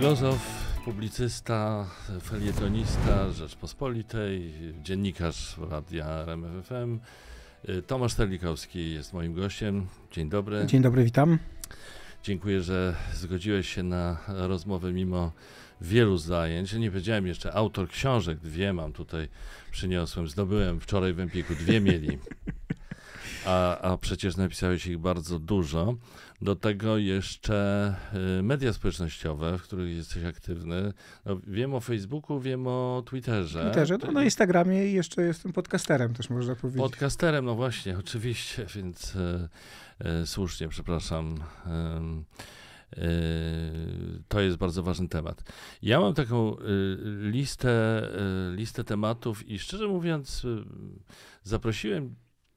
Filozof, publicysta, felietonista Rzeczpospolitej, dziennikarz Radia RMFFM. Tomasz Terlikowski jest moim gościem. Dzień dobry. Dzień dobry, witam. Dziękuję, że zgodziłeś się na rozmowę mimo wielu zajęć. Nie powiedziałem jeszcze, autor książek, dwie mam tutaj, przyniosłem, zdobyłem wczoraj w Empiku, dwie mieli. A, a przecież napisałeś ich bardzo dużo. Do tego jeszcze y, media społecznościowe, w których jesteś aktywny. No, wiem o Facebooku, wiem o Twitterze. Twitterze, no, na Instagramie i jeszcze jestem podcasterem też można powiedzieć. Podcasterem, no właśnie, oczywiście, więc e, słusznie, przepraszam. E, to jest bardzo ważny temat. Ja mam taką listę, listę tematów i szczerze mówiąc, zaprosiłem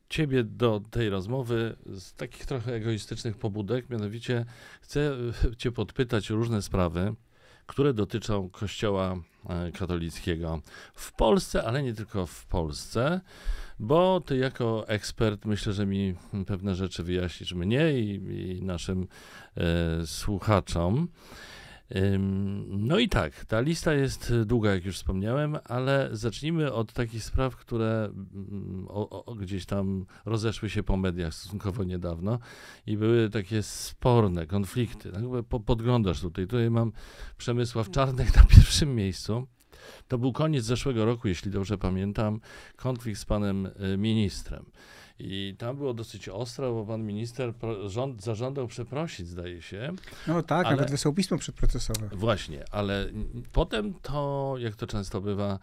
Ciebie do tej rozmowy z takich trochę egoistycznych pobudek, mianowicie chcę e, Cię podpytać o różne sprawy, które dotyczą Kościoła e, katolickiego w Polsce, ale nie tylko w Polsce, bo Ty jako ekspert myślę, że mi pewne rzeczy wyjaśnisz mnie i, i naszym e, słuchaczom. No i tak, ta lista jest długa, jak już wspomniałem, ale zacznijmy od takich spraw, które mm, o, o, gdzieś tam rozeszły się po mediach stosunkowo niedawno i były takie sporne konflikty. Tak? Podglądasz tutaj. Tutaj mam Przemysław Czarnek na pierwszym miejscu. To był koniec zeszłego roku, jeśli dobrze pamiętam, konflikt z panem y, ministrem. I tam było dosyć ostro, bo pan minister rząd, zażądał przeprosić, zdaje się. No tak, ale, nawet wysłał pismo przedprocesowe. Właśnie, ale potem to, jak to często bywa,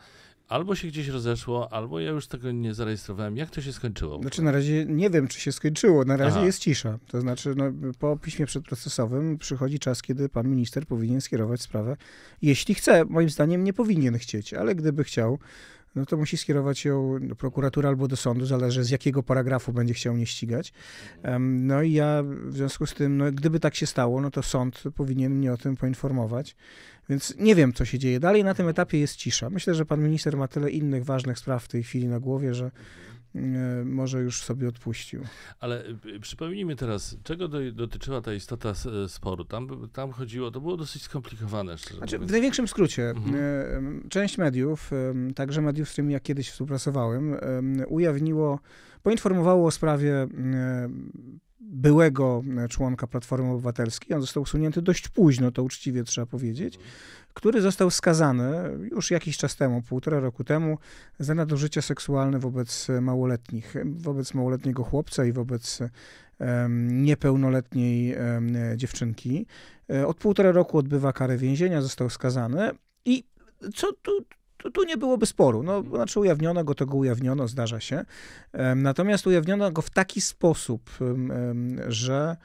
albo się gdzieś rozeszło, albo ja już tego nie zarejestrowałem. Jak to się skończyło? Znaczy na razie nie wiem, czy się skończyło. Na razie Aha. jest cisza. To znaczy no, po piśmie przedprocesowym przychodzi czas, kiedy pan minister powinien skierować sprawę. Jeśli chce, moim zdaniem nie powinien chcieć, ale gdyby chciał, no to musi skierować ją do prokuratury albo do sądu, zależy z jakiego paragrafu będzie chciał mnie ścigać. No i ja w związku z tym, no gdyby tak się stało, no to sąd powinien mnie o tym poinformować. Więc nie wiem, co się dzieje dalej. Na tym etapie jest cisza. Myślę, że pan minister ma tyle innych ważnych spraw w tej chwili na głowie, że E, może już sobie odpuścił. Ale y, y, przypomnijmy teraz, czego do, dotyczyła ta istota y, sporu? Tam, tam chodziło, to było dosyć skomplikowane. Znaczy, w największym skrócie, mhm. E, część mediów, e, także mediów, z którymi ja kiedyś współpracowałem, ujawniło, poinformowało o sprawie byłego e, członka Platformy Obywatelskiej, on został usunięty dość późno, to uczciwie trzeba powiedzieć, który został skazany już jakiś czas temu, półtora roku temu, za nadużycia seksualne wobec małoletnich, wobec małoletniego chłopca i wobec niepełnoletniej dziewczynki. E, od półtora roku odbywa karę więzienia, został skazany i co tu tu, tu nie byłoby sporu. No, znaczy ujawniono go, tego ujawniono, zdarza się. Natomiast ujawniono go w taki sposób, że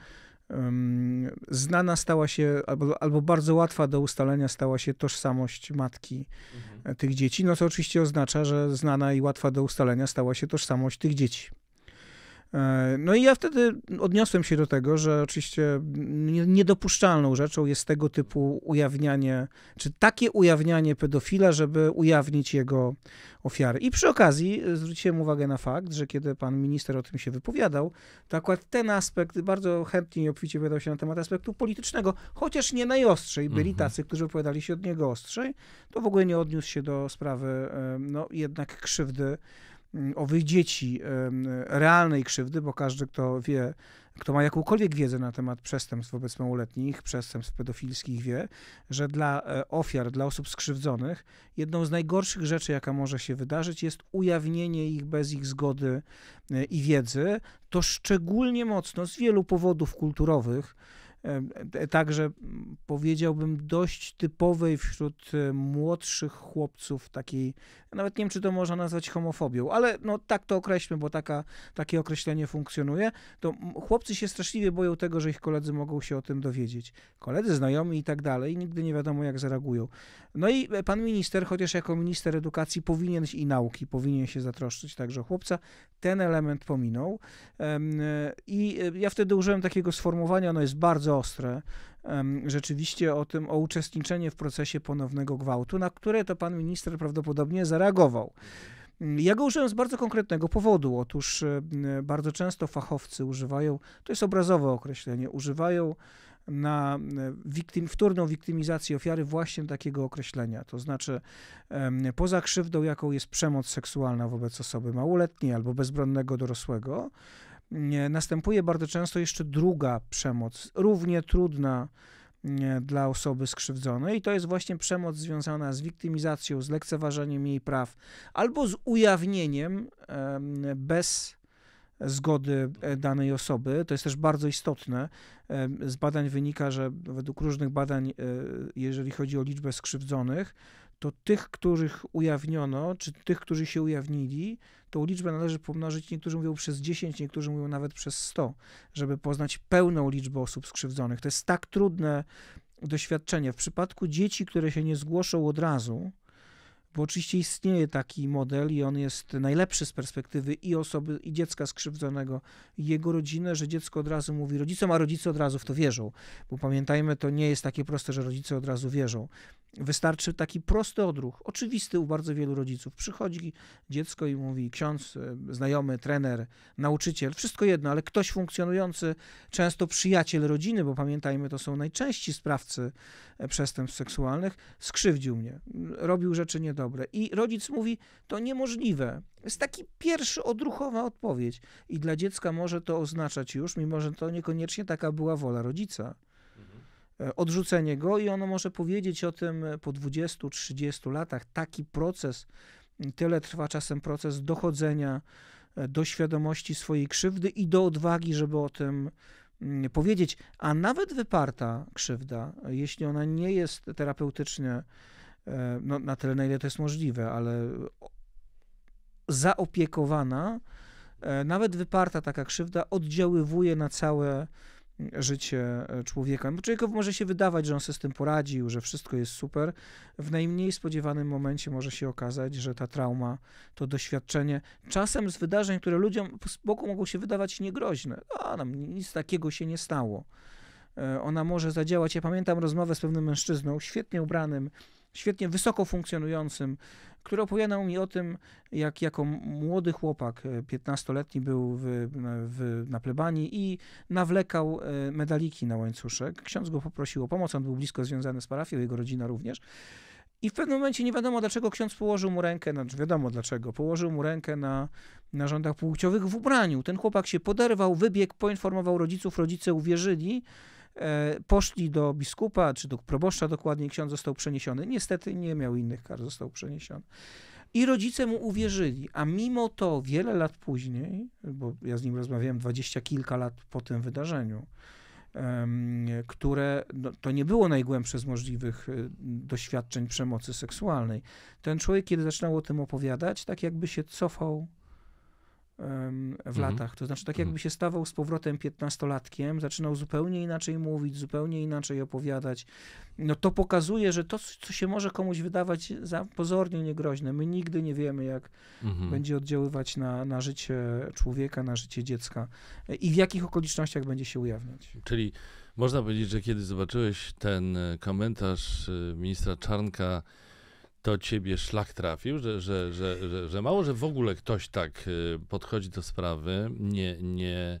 znana stała się, albo, albo bardzo łatwa do ustalenia stała się tożsamość matki mhm. E, tych dzieci, no co oczywiście oznacza, że znana i łatwa do ustalenia stała się tożsamość tych dzieci. E, no i ja wtedy odniosłem się do tego, że oczywiście niedopuszczalną rzeczą jest tego typu ujawnianie, czy takie ujawnianie pedofila, żeby ujawnić jego ofiary. I przy okazji e, zwróciłem uwagę na fakt, że kiedy pan minister o tym się wypowiadał, to akurat ten aspekt bardzo chętnie i obficie wypowiadał się na temat aspektu politycznego, chociaż nie najostrzej. Byli mhm. tacy, którzy opowiadali się od niego ostrzej, to w ogóle nie odniósł się do sprawy, e, no jednak krzywdy Mm, owych dzieci realnej krzywdy, bo każdy, kto wie, kto ma jakąkolwiek wiedzę na temat przestępstw wobec małoletnich, przestępstw pedofilskich, wie, że dla e, ofiar, dla osób skrzywdzonych, jedną z najgorszych rzeczy, jaka może się wydarzyć, jest ujawnienie ich bez ich zgody e, i wiedzy. To szczególnie mocno z wielu powodów kulturowych E, także powiedziałbym dość typowej wśród e, młodszych chłopców takiej, nawet nie wiem, czy to można nazwać homofobią, ale no tak to określmy, bo taka, takie określenie funkcjonuje, to chłopcy się straszliwie boją tego, że ich koledzy mogą się o tym dowiedzieć. Koledzy, znajomi i tak dalej, nigdy nie wiadomo jak zareagują. No i e, pan minister, chociaż jako minister edukacji powinien i nauki, powinien się zatroszczyć także o chłopca, ten element pominął. I ja wtedy użyłem takiego sformułowania, ono jest bardzo ostre rzeczywiście o tym, o uczestniczenie w procesie ponownego gwałtu, na które to pan minister prawdopodobnie zareagował. Ja go użyłem z bardzo konkretnego powodu. Otóż bardzo często fachowcy używają, to jest obrazowe określenie, używają na wiktym, wtórną wiktymizację ofiary właśnie takiego określenia. To znaczy, poza krzywdą, jaką jest przemoc seksualna wobec osoby małoletniej albo bezbronnego dorosłego, następuje bardzo często jeszcze druga przemoc, równie trudna dla osoby skrzywdzonej, i to jest właśnie przemoc związana z wiktymizacją, z lekceważeniem jej praw albo z ujawnieniem bez zgody e, danej osoby. To jest też bardzo istotne. Z badań wynika, że według różnych badań, e, jeżeli chodzi o liczbę skrzywdzonych, to tych, których ujawniono, czy tych, którzy się ujawnili, tą liczbę należy pomnożyć, niektórzy mówią przez 10, niektórzy mówią nawet przez 100, żeby poznać pełną liczbę osób skrzywdzonych. To jest tak trudne doświadczenie. W przypadku dzieci, które się nie zgłoszą od razu, bo oczywiście istnieje taki model i on jest najlepszy z perspektywy i osoby, i dziecka skrzywdzonego, i jego rodziny, że dziecko od razu mówi rodzicom, a rodzice od razu w to wierzą. Bo pamiętajmy, to nie jest takie proste, że rodzice od razu wierzą. Wystarczy taki prosty odruch, oczywisty u bardzo wielu rodziców. Przychodzi dziecko i mówi ksiądz, e, znajomy, trener, nauczyciel, wszystko jedno, ale ktoś funkcjonujący, często przyjaciel rodziny, bo pamiętajmy, to są najczęściej sprawcy e, przestępstw seksualnych, skrzywdził mnie, robił rzeczy niedobre. I rodzic mówi, to niemożliwe. Jest taki pierwszy odruchowa odpowiedź. I dla dziecka może to oznaczać już, mimo że to niekoniecznie taka była wola rodzica. E, odrzucenie go i ono może powiedzieć o tym po 20-30 latach. Taki proces, tyle trwa czasem proces dochodzenia e, do świadomości swojej krzywdy i do odwagi, żeby o tym powiedzieć. A nawet wyparta krzywda, jeśli ona nie jest terapeutycznie, e, no, na tyle, na ile to jest możliwe, ale zaopiekowana, nawet wyparta taka krzywda oddziaływuje na całe życie e, człowieka. Bo człowiekowi może się wydawać, że on sobie z tym poradził, że wszystko jest super. W najmniej spodziewanym momencie może się okazać, że ta trauma, to doświadczenie, czasem z wydarzeń, które ludziom z boku mogą się wydawać niegroźne. No, a nam nic takiego się nie stało. E, ona może zadziałać. Ja pamiętam rozmowę z pewnym mężczyzną, świetnie ubranym, świetnie wysoko funkcjonującym który opowiadał mi o tym, jak jako młody chłopak, 15-letni, e, był w, e, w, na plebanii i nawlekał e, medaliki na łańcuszek. Ksiądz go poprosił o pomoc, on był blisko związany z parafią, jego rodzina również. I w pewnym momencie nie wiadomo, dlaczego ksiądz położył mu rękę, znaczy wiadomo dlaczego, położył mu rękę na narządach płciowych w ubraniu. Ten chłopak się poderwał, wybiegł, poinformował rodziców, rodzice uwierzyli. E, poszli do biskupa, czy do proboszcza dokładnie, ksiądz został przeniesiony. Niestety nie miał innych kar, został przeniesiony. I rodzice mu uwierzyli, a mimo to wiele lat później, bo ja z nim rozmawiałem dwadzieścia kilka lat po tym wydarzeniu, które no, to nie było najgłębsze z możliwych y, doświadczeń przemocy seksualnej. Ten człowiek, kiedy zaczynał o tym opowiadać, tak jakby się cofał w mhm. latach. To znaczy, tak mhm. jakby się stawał z powrotem piętnastolatkiem, zaczynał zupełnie inaczej mówić, zupełnie inaczej opowiadać. No to pokazuje, że to, co się może komuś wydawać za pozornie niegroźne, my nigdy nie wiemy, jak mhm. będzie oddziaływać na, na życie człowieka, na życie dziecka i w jakich okolicznościach będzie się ujawniać. Czyli można powiedzieć, że kiedy zobaczyłeś ten e, komentarz e, ministra Czarnka, to ciebie szlak trafił, że, że, że, że, mało, że w ogóle ktoś tak y, podchodzi do sprawy, nie, nie,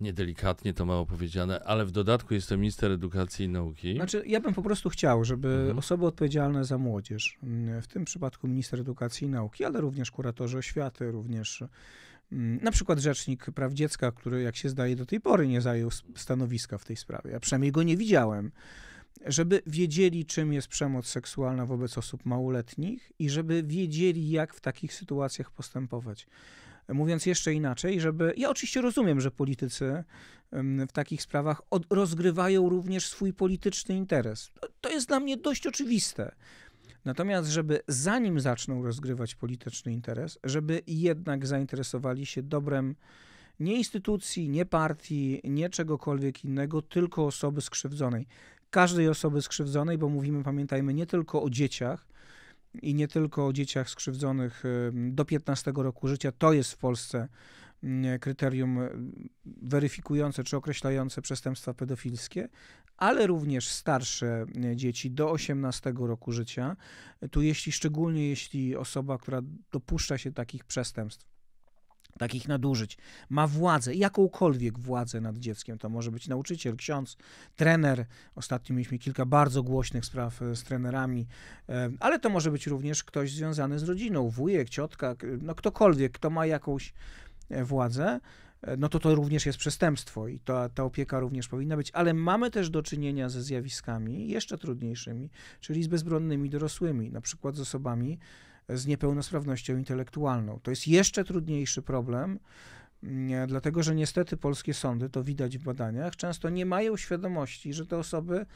niedelikatnie to mało powiedziane, ale w dodatku jest to minister edukacji i nauki. Znaczy, ja bym po prostu chciał, żeby mhm. osoby odpowiedzialne za młodzież, mm, w tym przypadku minister edukacji i nauki, ale również kuratorzy oświaty, również mm, na przykład rzecznik praw dziecka, który, jak się zdaje, do tej pory nie zajął stanowiska w tej sprawie. Ja przynajmniej go nie widziałem żeby wiedzieli, czym jest przemoc seksualna wobec osób małoletnich i żeby wiedzieli, jak w takich sytuacjach postępować. Mówiąc jeszcze inaczej, żeby. Ja oczywiście rozumiem, że politycy w takich sprawach od, rozgrywają również swój polityczny interes. To jest dla mnie dość oczywiste. Natomiast, żeby zanim zaczną rozgrywać polityczny interes, żeby jednak zainteresowali się dobrem nie instytucji, nie partii, nie czegokolwiek innego, tylko osoby skrzywdzonej każdej osoby skrzywdzonej, bo mówimy, pamiętajmy, nie tylko o dzieciach i nie tylko o dzieciach skrzywdzonych y, do 15 roku życia. To jest w Polsce mm, kryterium y, weryfikujące czy określające przestępstwa pedofilskie, ale również starsze y, dzieci do 18 roku życia. Tu jeśli szczególnie jeśli osoba, która dopuszcza się takich przestępstw takich nadużyć, ma władzę, jakąkolwiek władzę nad dzieckiem, to może być nauczyciel, ksiądz, trener. Ostatnio mieliśmy kilka bardzo głośnych spraw e, z trenerami, e, ale to może być również ktoś związany z rodziną, wujek, ciotka, no ktokolwiek, kto ma jakąś e, władzę, no to to również jest przestępstwo i ta, ta opieka również powinna być, ale mamy też do czynienia ze zjawiskami jeszcze trudniejszymi, czyli z bezbronnymi dorosłymi, na przykład z osobami, z niepełnosprawnością intelektualną. To jest jeszcze trudniejszy problem, mm, dlatego że niestety polskie sądy, to widać w badaniach, często nie mają świadomości, że te osoby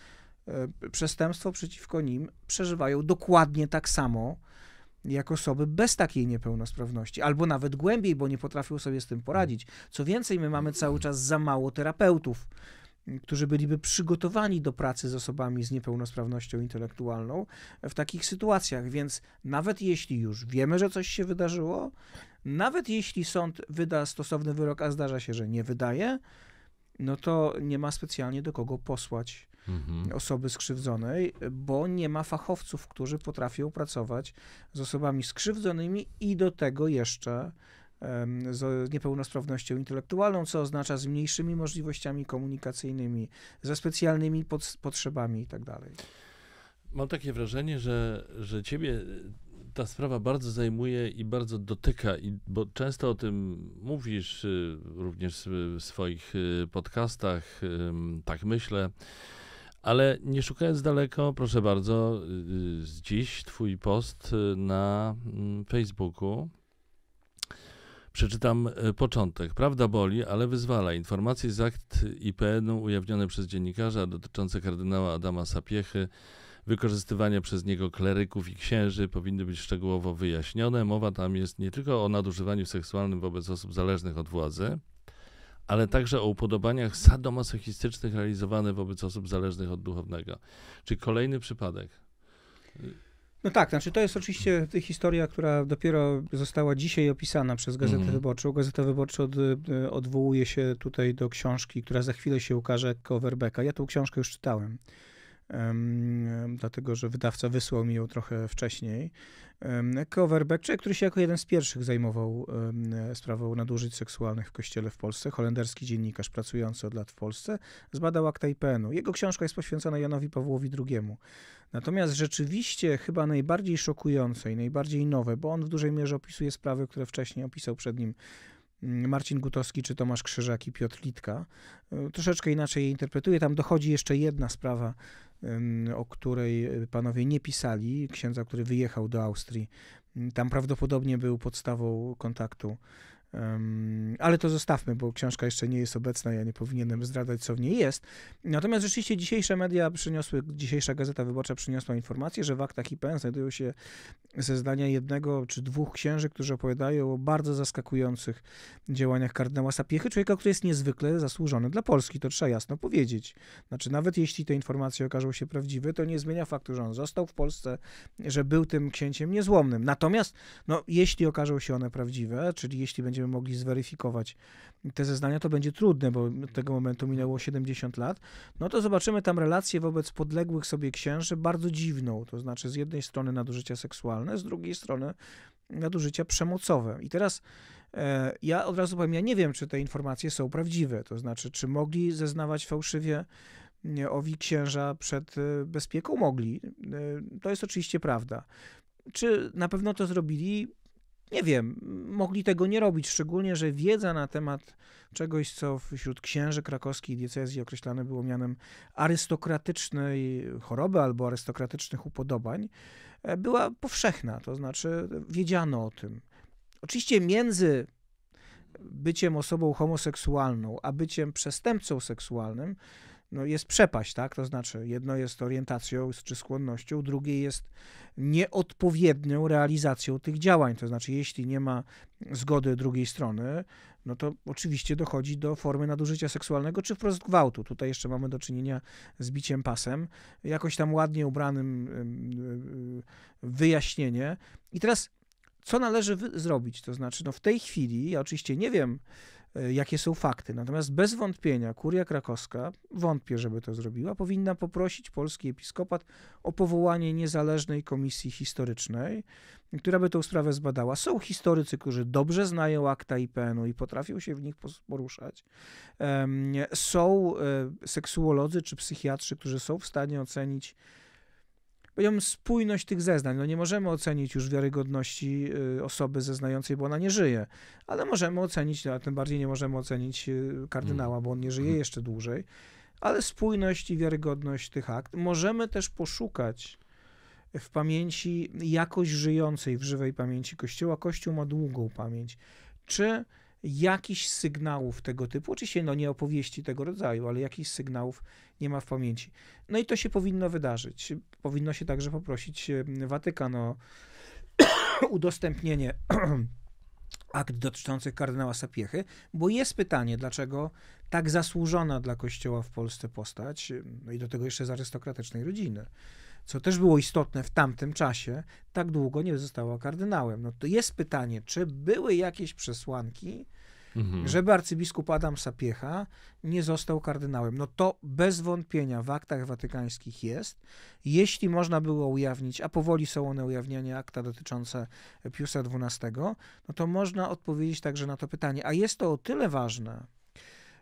e, przestępstwo przeciwko nim przeżywają dokładnie tak samo jak osoby bez takiej niepełnosprawności, albo nawet głębiej, bo nie potrafią sobie z tym poradzić. Co więcej, my mamy cały czas za mało terapeutów którzy byliby przygotowani do pracy z osobami z niepełnosprawnością intelektualną w takich sytuacjach. Więc nawet jeśli już wiemy, że coś się wydarzyło, nawet jeśli sąd wyda stosowny wyrok, a zdarza się, że nie wydaje, no to nie ma specjalnie do kogo posłać mhm. osoby skrzywdzonej, bo nie ma fachowców, którzy potrafią pracować z osobami skrzywdzonymi i do tego jeszcze z niepełnosprawnością intelektualną, co oznacza z mniejszymi możliwościami komunikacyjnymi, ze specjalnymi pod, potrzebami itd. Tak Mam takie wrażenie, że, że ciebie e, ta sprawa bardzo zajmuje i bardzo dotyka, i, bo często o tym mówisz e, również w swoich e, podcastach, tak myślę. Ale nie szukając daleko, proszę bardzo, dziś twój post na mm, Facebooku Przeczytam e, początek. Prawda boli, ale wyzwala. Informacje z akt IPN-u ujawnione przez dziennikarza dotyczące kardynała Adama Sapiechy, wykorzystywania przez niego kleryków i księży powinny być szczegółowo wyjaśnione. Mowa tam jest nie tylko o nadużywaniu seksualnym wobec osób zależnych od władzy, ale także o upodobaniach sadomasochistycznych realizowanych wobec osób zależnych od duchownego. Czy kolejny przypadek? No tak, znaczy to jest oczywiście historia, która dopiero została dzisiaj opisana przez Gazetę mhm. Wyborczą. Gazeta Wyborcza od, e, odwołuje się tutaj do książki, która za chwilę się ukaże, Coverbacka. Ja tą książkę już czytałem dlatego że wydawca wysłał mi ją trochę wcześniej. Um, Coverback, człowiek, który się jako jeden z pierwszych zajmował sprawą nadużyć seksualnych w kościele w Polsce, holenderski dziennikarz pracujący od lat w Polsce, zbadał akta IPN-u. Jego książka jest poświęcona Janowi Pawłowi II. Natomiast rzeczywiście chyba najbardziej szokujące i najbardziej nowe, bo on w dużej mierze opisuje sprawy, które wcześniej opisał przed nim mm, Marcin Gutowski czy Tomasz Krzyżak i Piotr Litka. E, troszeczkę inaczej je interpretuje. Tam dochodzi jeszcze jedna sprawa o której e, panowie nie pisali, księdza, który wyjechał do Austrii. Tam prawdopodobnie był podstawą kontaktu Um, ale to zostawmy, bo książka jeszcze nie jest obecna, ja nie powinienem zdradzać, co w niej jest. Natomiast rzeczywiście dzisiejsze media przyniosły, dzisiejsza Gazeta Wyborcza przyniosła informację, że w aktach IPN znajdują się ze zdania jednego czy dwóch księży, którzy opowiadają o bardzo zaskakujących działaniach kardynała Sapiechy, człowieka, który jest niezwykle zasłużony dla Polski, to trzeba jasno powiedzieć. Znaczy, nawet jeśli te informacje okażą się prawdziwe, to nie zmienia faktu, że on został w Polsce, że był tym księciem niezłomnym. Natomiast, no, jeśli okażą się one prawdziwe, czyli jeśli będzie będziemy mogli zweryfikować te zeznania, to będzie trudne, bo od tego momentu minęło 70 lat, no to zobaczymy tam relację wobec podległych sobie księży bardzo dziwną, to znaczy z jednej strony nadużycia seksualne, z drugiej strony nadużycia przemocowe. I teraz e, ja od razu powiem, ja nie wiem, czy te informacje są prawdziwe, to znaczy, czy mogli zeznawać fałszywie owi księża przed e, bezpieką? Mogli. E, to jest oczywiście prawda. Czy na pewno to zrobili? nie wiem, mogli tego nie robić, szczególnie, że wiedza na temat czegoś, co wśród księży krakowskiej diecezji określane było mianem arystokratycznej choroby albo arystokratycznych upodobań, e, była powszechna, to znaczy wiedziano o tym. Oczywiście między byciem osobą homoseksualną, a byciem przestępcą seksualnym no jest przepaść, tak? To znaczy, jedno jest orientacją czy skłonnością, drugie jest nieodpowiednią realizacją tych działań. To znaczy, jeśli nie ma zgody drugiej strony, no to oczywiście dochodzi do formy nadużycia seksualnego czy wprost gwałtu. Tutaj jeszcze mamy do czynienia z biciem pasem, jakoś tam ładnie ubranym wyjaśnienie. I teraz, co należy zrobić? To znaczy, no w tej chwili, ja oczywiście nie wiem, E, jakie są fakty. Natomiast bez wątpienia Kuria Krakowska, wątpię, żeby to zrobiła, powinna poprosić polski episkopat o powołanie niezależnej komisji historycznej, która by tę sprawę zbadała. Są historycy, którzy dobrze znają akta IPN-u i potrafią się w nich poruszać. Są e, seksuolodzy czy psychiatrzy, którzy są w stanie ocenić powiedziałbym, spójność tych zeznań. No nie możemy ocenić już wiarygodności y, osoby zeznającej, bo ona nie żyje, ale możemy ocenić, no, a tym bardziej nie możemy ocenić y, kardynała, mm. bo on nie żyje mhm. jeszcze dłużej, ale spójność i wiarygodność tych akt. Możemy też poszukać w pamięci jakoś żyjącej, w żywej pamięci Kościoła. Kościół ma długą pamięć. Czy jakichś sygnałów tego typu, oczywiście no nie opowieści tego rodzaju, ale jakichś sygnałów nie ma w pamięci. No i to się powinno wydarzyć. Powinno się także poprosić Watykan o udostępnienie akt dotyczących kardynała Sapiechy, bo jest pytanie, dlaczego tak zasłużona dla Kościoła w Polsce postać, no i do tego jeszcze z arystokratycznej rodziny, co też było istotne w tamtym czasie, tak długo nie została kardynałem. No to jest pytanie, czy były jakieś przesłanki, mhm. żeby arcybiskup Adam Sapiecha nie został kardynałem. No to bez wątpienia w aktach watykańskich jest. Jeśli można było ujawnić, a powoli są one ujawniane, akta dotyczące Piusa XII, no to można odpowiedzieć także na to pytanie. A jest to o tyle ważne,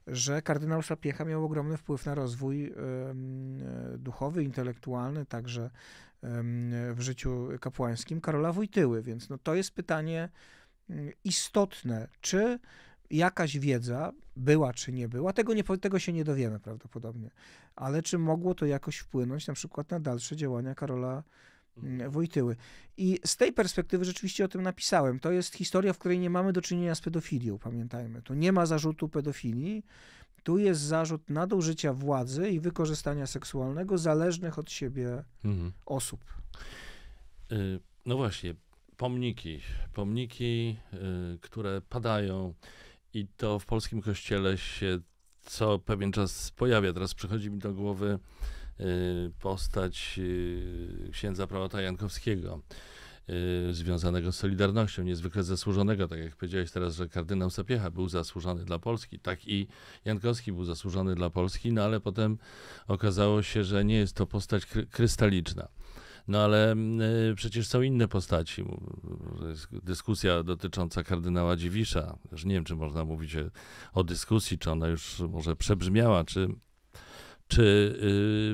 że kardynał Szapiecha miał ogromny wpływ na rozwój e, duchowy, intelektualny, także w życiu kapłańskim Karola Wojtyły. Więc no, to jest pytanie mm, istotne, czy jakaś wiedza była czy nie była, tego, nie, tego się nie dowiemy prawdopodobnie, ale czy mogło to jakoś wpłynąć na przykład na dalsze działania Karola Mhm. Mm, Wojtyły. I z tej perspektywy rzeczywiście o tym napisałem. To jest historia, w której nie mamy do czynienia z pedofilią, pamiętajmy. Tu nie ma zarzutu pedofilii, tu jest zarzut nadużycia władzy i wykorzystania seksualnego zależnych od siebie mhm. osób. Y, no właśnie, pomniki. Pomniki, y, które padają i to w polskim kościele się co pewien czas pojawia. Teraz przychodzi mi do głowy Y, postać y, księdza prałata Jankowskiego y, związanego z Solidarnością, niezwykle zasłużonego, tak jak powiedziałeś teraz, że kardynał Sapieha był zasłużony dla Polski, tak i Jankowski był zasłużony dla Polski, no ale potem okazało się, że nie jest to postać kry krystaliczna. No ale mm, y, przecież są inne postaci. Dyskusja dotycząca kardynała Dziwisza. Już nie wiem, czy można mówić o dyskusji, czy ona już może przebrzmiała, czy czy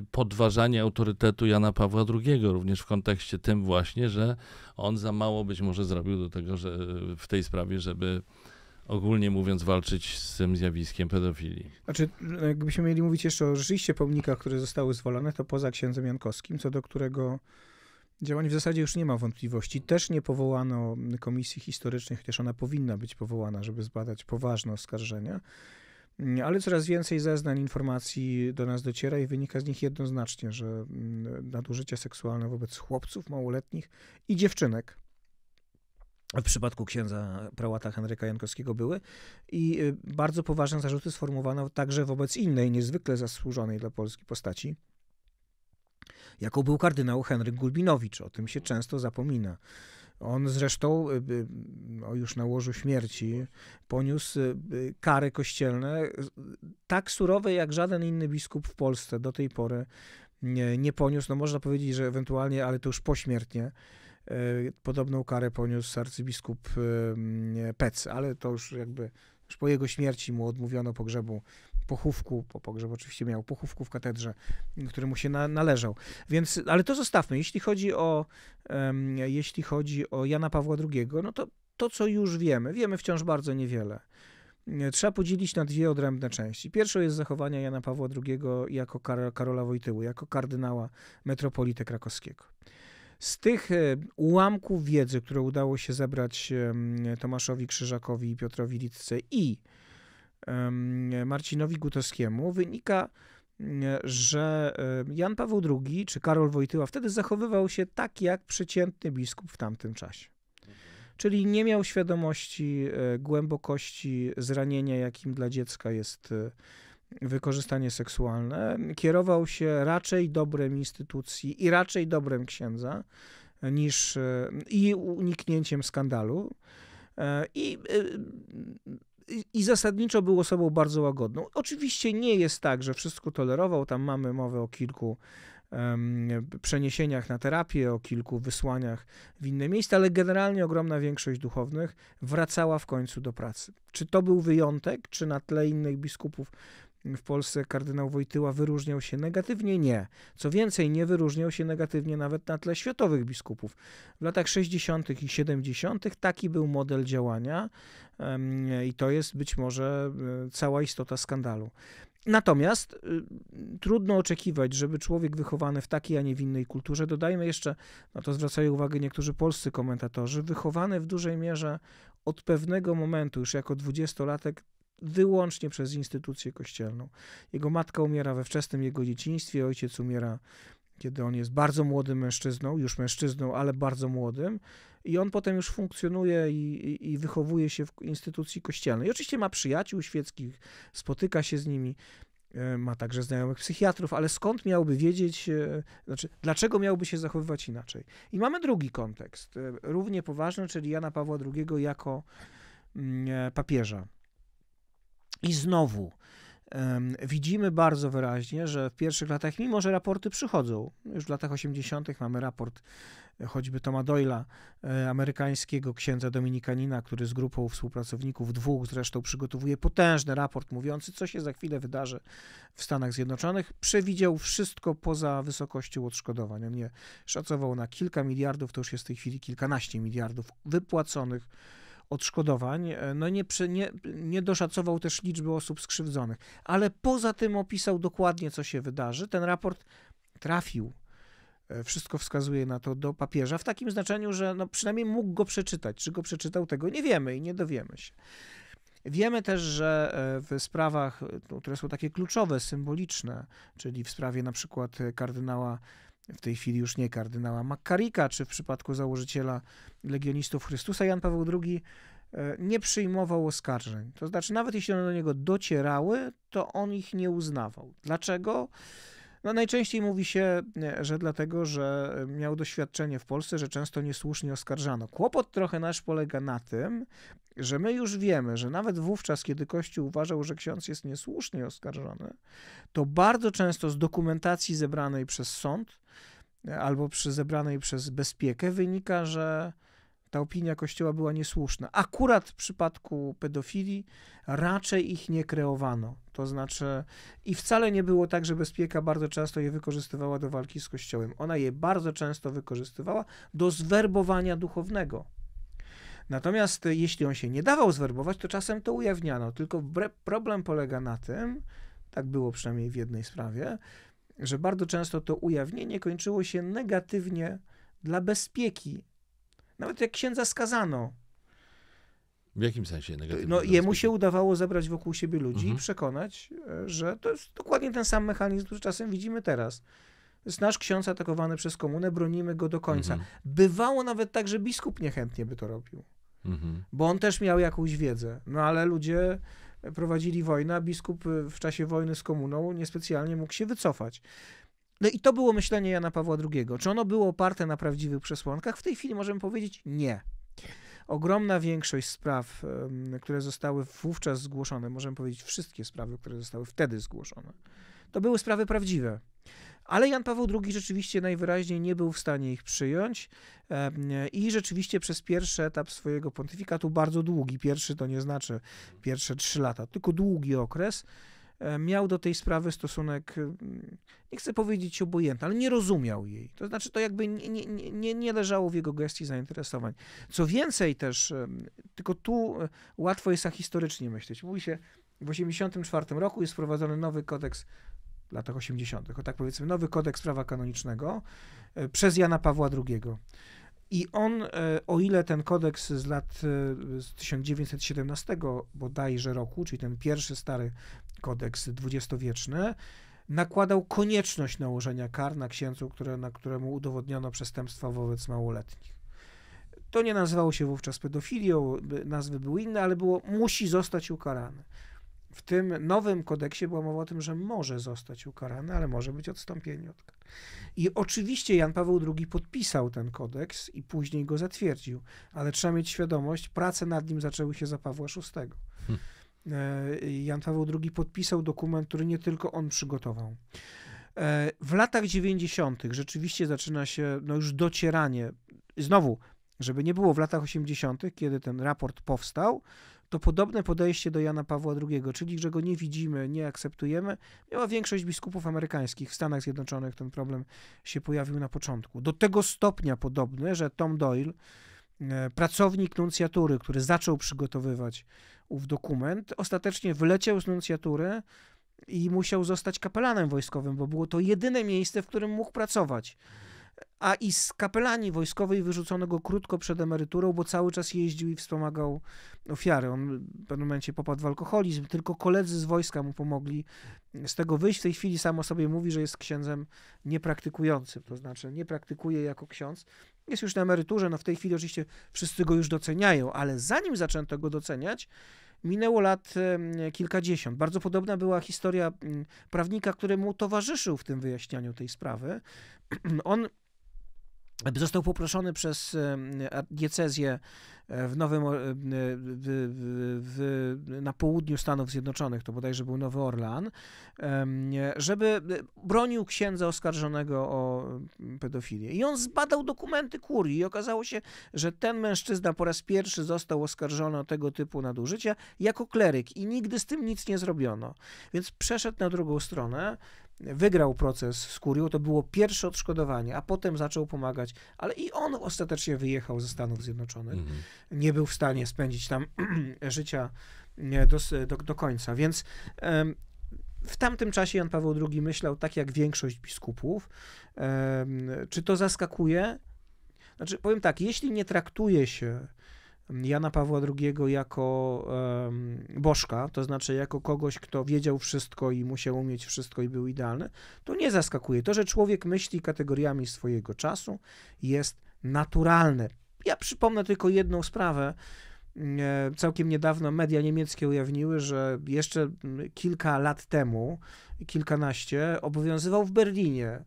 y, podważanie autorytetu Jana Pawła II, również w kontekście tym właśnie, że on za mało być może zrobił do tego, że y, w tej sprawie, żeby ogólnie mówiąc, walczyć z tym zjawiskiem pedofilii. Znaczy, no, jakbyśmy mieli mówić jeszcze o rzeczywiście pomnikach, które zostały zwolone, to poza księdzem Jankowskim, co do którego działań w zasadzie już nie ma wątpliwości. Też nie powołano komisji historycznej, chociaż ona powinna być powołana, żeby zbadać poważne oskarżenia. Mm, ale coraz więcej zeznań, informacji do nas dociera i wynika z nich jednoznacznie, że mm, nadużycia seksualne wobec chłopców małoletnich i dziewczynek w przypadku księdza prałata Henryka Jankowskiego były i y, bardzo poważne zarzuty sformułowano także wobec innej, niezwykle zasłużonej dla Polski postaci, jaką był kardynał Henryk Gulbinowicz. O tym się często zapomina. On zresztą y, y, już na łożu śmierci poniósł y, kary kościelne tak surowe, jak żaden inny biskup w Polsce do tej pory nie, nie poniósł. No można powiedzieć, że ewentualnie, ale to już pośmiertnie. Podobną karę poniósł arcybiskup Pec, ale to już jakby już po jego śmierci mu odmówiono pogrzebu pochówku, po pogrzeb oczywiście miał pochówku w katedrze, który mu się na, należał. Więc, ale to zostawmy. Jeśli chodzi o, um, jeśli chodzi o Jana Pawła II, no to to, co już wiemy, wiemy wciąż bardzo niewiele. Trzeba podzielić na dwie odrębne części. Pierwszą jest zachowania Jana Pawła II jako Kar Karola Wojtyły, jako kardynała metropolity krakowskiego. Z tych e, ułamków wiedzy, które udało się zebrać Tomaszowi Krzyżakowi i Piotrowi Litce i Marcinowi Gutowskiemu, wynika, mm, że Jan Paweł II czy Karol Wojtyła wtedy zachowywał się tak jak przeciętny biskup w tamtym czasie. Mhm. Czyli nie miał świadomości e, głębokości zranienia, jakim dla dziecka jest e, wykorzystanie seksualne, kierował się raczej dobrem instytucji i raczej dobrem księdza e, niż e, i uniknięciem skandalu. E, I, i, I zasadniczo był osobą bardzo łagodną. Oczywiście nie jest tak, że wszystko tolerował. Tam mamy mowę o kilku przeniesieniach na terapię, o kilku wysłaniach w inne miejsca, ale generalnie ogromna większość duchownych wracała w końcu do pracy. Czy to był wyjątek, czy na tle innych biskupów w Polsce kardynał Wojtyła wyróżniał się negatywnie? Nie. Co więcej, nie wyróżniał się negatywnie nawet na tle światowych biskupów. W latach 60. i 70. taki był model działania i to jest być może e, cała istota skandalu. Natomiast y, trudno oczekiwać, żeby człowiek wychowany w takiej, a nie w innej kulturze, dodajmy jeszcze, na no to zwracają uwagę niektórzy polscy komentatorzy, wychowany w dużej mierze od pewnego momentu, już jako dwudziestolatek, wyłącznie przez instytucję kościelną. Jego matka umiera we wczesnym jego dzieciństwie, ojciec umiera, kiedy on jest bardzo młodym mężczyzną, już mężczyzną, ale bardzo młodym. I on potem już funkcjonuje i, i, i wychowuje się w instytucji kościelnej. I oczywiście ma przyjaciół świeckich, spotyka się z nimi, e, ma także znajomych psychiatrów, ale skąd miałby wiedzieć, e, znaczy, dlaczego miałby się zachowywać inaczej? I mamy drugi kontekst, e, równie poważny, czyli Jana Pawła II jako mm, papieża. I znowu widzimy bardzo wyraźnie, że w pierwszych latach, mimo że raporty przychodzą, już w latach 80. mamy raport e, choćby Toma Doyla, e, amerykańskiego księdza dominikanina, który z grupą współpracowników, dwóch zresztą, przygotowuje potężny raport mówiący, co się za chwilę wydarzy w Stanach Zjednoczonych. Przewidział wszystko poza wysokością odszkodowań. On je szacował na kilka miliardów, to już jest w tej chwili kilkanaście miliardów wypłaconych odszkodowań, e, no nie, przy, nie, nie doszacował też liczby osób skrzywdzonych. Ale poza tym opisał dokładnie, co się wydarzy. Ten raport trafił e, wszystko wskazuje na to do papieża, w takim znaczeniu, że no przynajmniej mógł go przeczytać. Czy go przeczytał, tego nie wiemy i nie dowiemy się. Wiemy też, że e, w sprawach, no, które są takie kluczowe, symboliczne, czyli w sprawie na przykład kardynała w tej chwili już nie kardynała Makarika, czy w przypadku założyciela Legionistów Chrystusa, Jan Paweł II e, nie przyjmował oskarżeń. To znaczy, nawet jeśli one do niego docierały, to on ich nie uznawał. Dlaczego? No najczęściej mówi się, e, że dlatego, że miał doświadczenie w Polsce, że często niesłusznie oskarżano. Kłopot trochę nasz polega na tym, że my już wiemy, że nawet wówczas, kiedy Kościół uważał, że ksiądz jest niesłusznie oskarżony, to bardzo często z dokumentacji zebranej przez sąd albo przy zebranej przez bezpiekę wynika, że ta opinia Kościoła była niesłuszna. Akurat w przypadku pedofilii raczej ich nie kreowano. To znaczy, i wcale nie było tak, że bezpieka bardzo często je wykorzystywała do walki z Kościołem. Ona je bardzo często wykorzystywała do zwerbowania duchownego. Natomiast e, jeśli on się nie dawał zwerbować, to czasem to ujawniano. Tylko problem polega na tym, tak było przynajmniej w jednej sprawie, że bardzo często to ujawnienie kończyło się negatywnie dla bezpieki. Nawet jak księdza skazano. W jakim sensie negatywnie? No, jemu bezpieki? się udawało zebrać wokół siebie ludzi mhm. i przekonać, e, że to jest dokładnie ten sam mechanizm, który czasem widzimy teraz. Jest nasz ksiądz atakowany przez komunę, bronimy go do końca. Mhm. Bywało nawet tak, że biskup niechętnie by to robił. Mhm. Bo on też miał jakąś wiedzę. No ale ludzie prowadzili wojnę, a biskup y, w czasie wojny z komuną niespecjalnie mógł się wycofać. No i to było myślenie Jana Pawła II. Czy ono było oparte na prawdziwych przesłankach? W tej chwili możemy powiedzieć nie. Ogromna większość spraw, które zostały wówczas zgłoszone, możemy powiedzieć wszystkie sprawy, które zostały wtedy zgłoszone, to były sprawy prawdziwe. Ale Jan Paweł II rzeczywiście najwyraźniej nie był w stanie ich przyjąć i rzeczywiście przez pierwszy etap swojego pontyfikatu, bardzo długi, pierwszy to nie znaczy pierwsze trzy lata, tylko długi okres, miał do tej sprawy stosunek, nie chcę powiedzieć obojętny, ale nie rozumiał jej. To znaczy, to jakby nie, nie, nie, nie leżało w jego gestii zainteresowań. Co więcej też, tylko tu e, łatwo jest ahistorycznie myśleć. Mówi się, w 1984 roku jest wprowadzony nowy kodeks w latach 80., o tak powiedzmy, nowy kodeks prawa kanonicznego e, przez Jana Pawła II. I on, e, o ile ten kodeks z lat e, z 1917 bodajże roku, czyli ten pierwszy stary kodeks dwudziestowieczny, nakładał konieczność nałożenia kar na księdzu, które, na któremu udowodniono przestępstwa wobec małoletnich. To nie nazywało się wówczas pedofilią, nazwy były inne, ale było musi zostać ukarany. W tym nowym kodeksie była mowa o tym, że może zostać ukarany, ale może być odstąpienie od kary. I oczywiście Jan Paweł II podpisał ten kodeks i później go zatwierdził, ale trzeba mieć świadomość, prace nad nim zaczęły się za Pawła VI. Hmm. E, Jan Paweł II podpisał dokument, który nie tylko on przygotował. E, w latach 90. rzeczywiście zaczyna się no już docieranie. Znowu, żeby nie było w latach 80., kiedy ten raport powstał, to podobne podejście do Jana Pawła II, czyli że go nie widzimy, nie akceptujemy, miała większość biskupów amerykańskich. W Stanach Zjednoczonych ten problem się pojawił na początku. Do tego stopnia podobny, że Tom Doyle, e, pracownik nuncjatury, który zaczął przygotowywać ów dokument, ostatecznie wyleciał z nuncjatury i musiał zostać kapelanem wojskowym, bo było to jedyne miejsce, w którym mógł pracować a i z kapelani wojskowej wyrzucono go krótko przed emeryturą, bo cały czas jeździł i wspomagał ofiary. On w pewnym momencie popadł w alkoholizm, tylko koledzy z wojska mu pomogli z tego wyjść. W tej chwili samo sobie mówi, że jest księdzem niepraktykującym, to znaczy nie praktykuje jako ksiądz. Jest już na emeryturze, no w tej chwili oczywiście wszyscy go już doceniają, ale zanim zaczęto go doceniać, Minęło lat kilkadziesiąt. Bardzo podobna była historia mm, prawnika, który mu towarzyszył w tym wyjaśnianiu tej sprawy. On Został poproszony przez diecezję e, w Nowym, e, w, w, na południu Stanów Zjednoczonych, to bodajże był Nowy Orlan, żeby e, bronił księdza oskarżonego o pedofilię. I on zbadał dokumenty kurii i okazało się, że ten mężczyzna po raz pierwszy został oskarżony o tego typu nadużycia jako kleryk i nigdy z tym nic nie zrobiono. Więc przeszedł na drugą stronę, wygrał proces z Kurią, to było pierwsze odszkodowanie, a potem zaczął pomagać, ale i on ostatecznie wyjechał ze Stanów Zjednoczonych. Mhm. Nie był w stanie spędzić tam życia do, do, do, końca, więc w tamtym czasie Jan Paweł II myślał tak jak większość biskupów. czy to zaskakuje? Znaczy, powiem tak, jeśli nie traktuje się Jana Pawła II jako um, bożka, to znaczy jako kogoś, kto wiedział wszystko i musiał umieć wszystko i był idealny, to nie zaskakuje. To, że człowiek myśli kategoriami swojego czasu, jest naturalne. Ja przypomnę tylko jedną sprawę. Całkiem niedawno media niemieckie ujawniły, że jeszcze mm, kilka lat temu kilkanaście obowiązywał w Berlinie, e,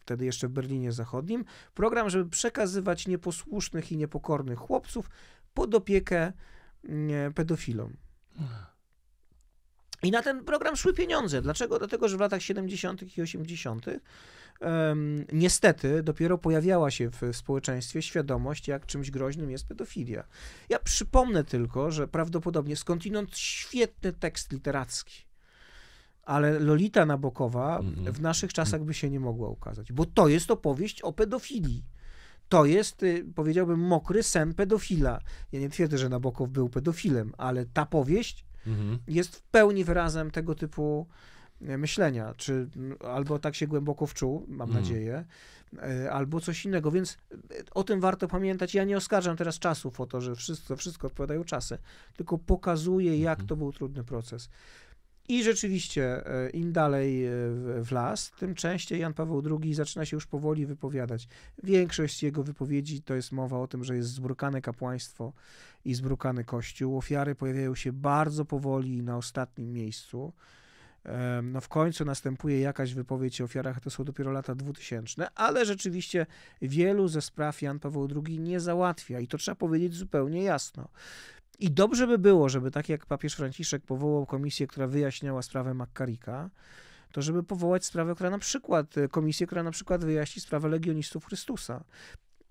wtedy jeszcze w Berlinie Zachodnim, program, żeby przekazywać nieposłusznych i niepokornych chłopców pod opiekę mm, e, pedofilom. I na ten program szły pieniądze. Dlaczego? Dlatego, że w latach 70. i 80. Um, niestety dopiero pojawiała się w, w, społeczeństwie świadomość, jak czymś groźnym jest pedofilia. Ja przypomnę tylko, że prawdopodobnie skądinąd świetny tekst literacki ale Lolita Nabokowa mm-hmm. w naszych mhm. czasach by się nie mogła ukazać, bo to jest opowieść o pedofilii. To jest, y, powiedziałbym, mokry sen pedofila. Ja nie twierdzę, że Nabokow był pedofilem, ale ta powieść mm-hmm. jest w pełni wyrazem tego typu e, myślenia, czy albo tak się głęboko wczuł, mam mm. nadzieję, e, albo coś innego, więc e, o tym warto pamiętać. Ja nie oskarżam teraz czasów o to, że wszystko, wszystko odpowiadają czasy, tylko pokazuję, jak mm. to był trudny proces. I rzeczywiście, e, im dalej e, w las, tym częściej Jan Paweł II zaczyna się już powoli wypowiadać. Większość jego wypowiedzi to jest mowa o tym, że jest zbrukane kapłaństwo i zbrukany kościół. Ofiary pojawiają się bardzo powoli na ostatnim miejscu. No w końcu następuje jakaś wypowiedź o ofiarach, to są dopiero lata 2000, ale rzeczywiście wielu ze spraw Jan Paweł II nie załatwia i to trzeba powiedzieć zupełnie jasno. I dobrze by było, żeby tak jak papież Franciszek powołał komisję, która wyjaśniała sprawę Makkarika, to żeby powołać sprawę, która na przykład, e, komisję, która na przykład wyjaśni sprawę legionistów Chrystusa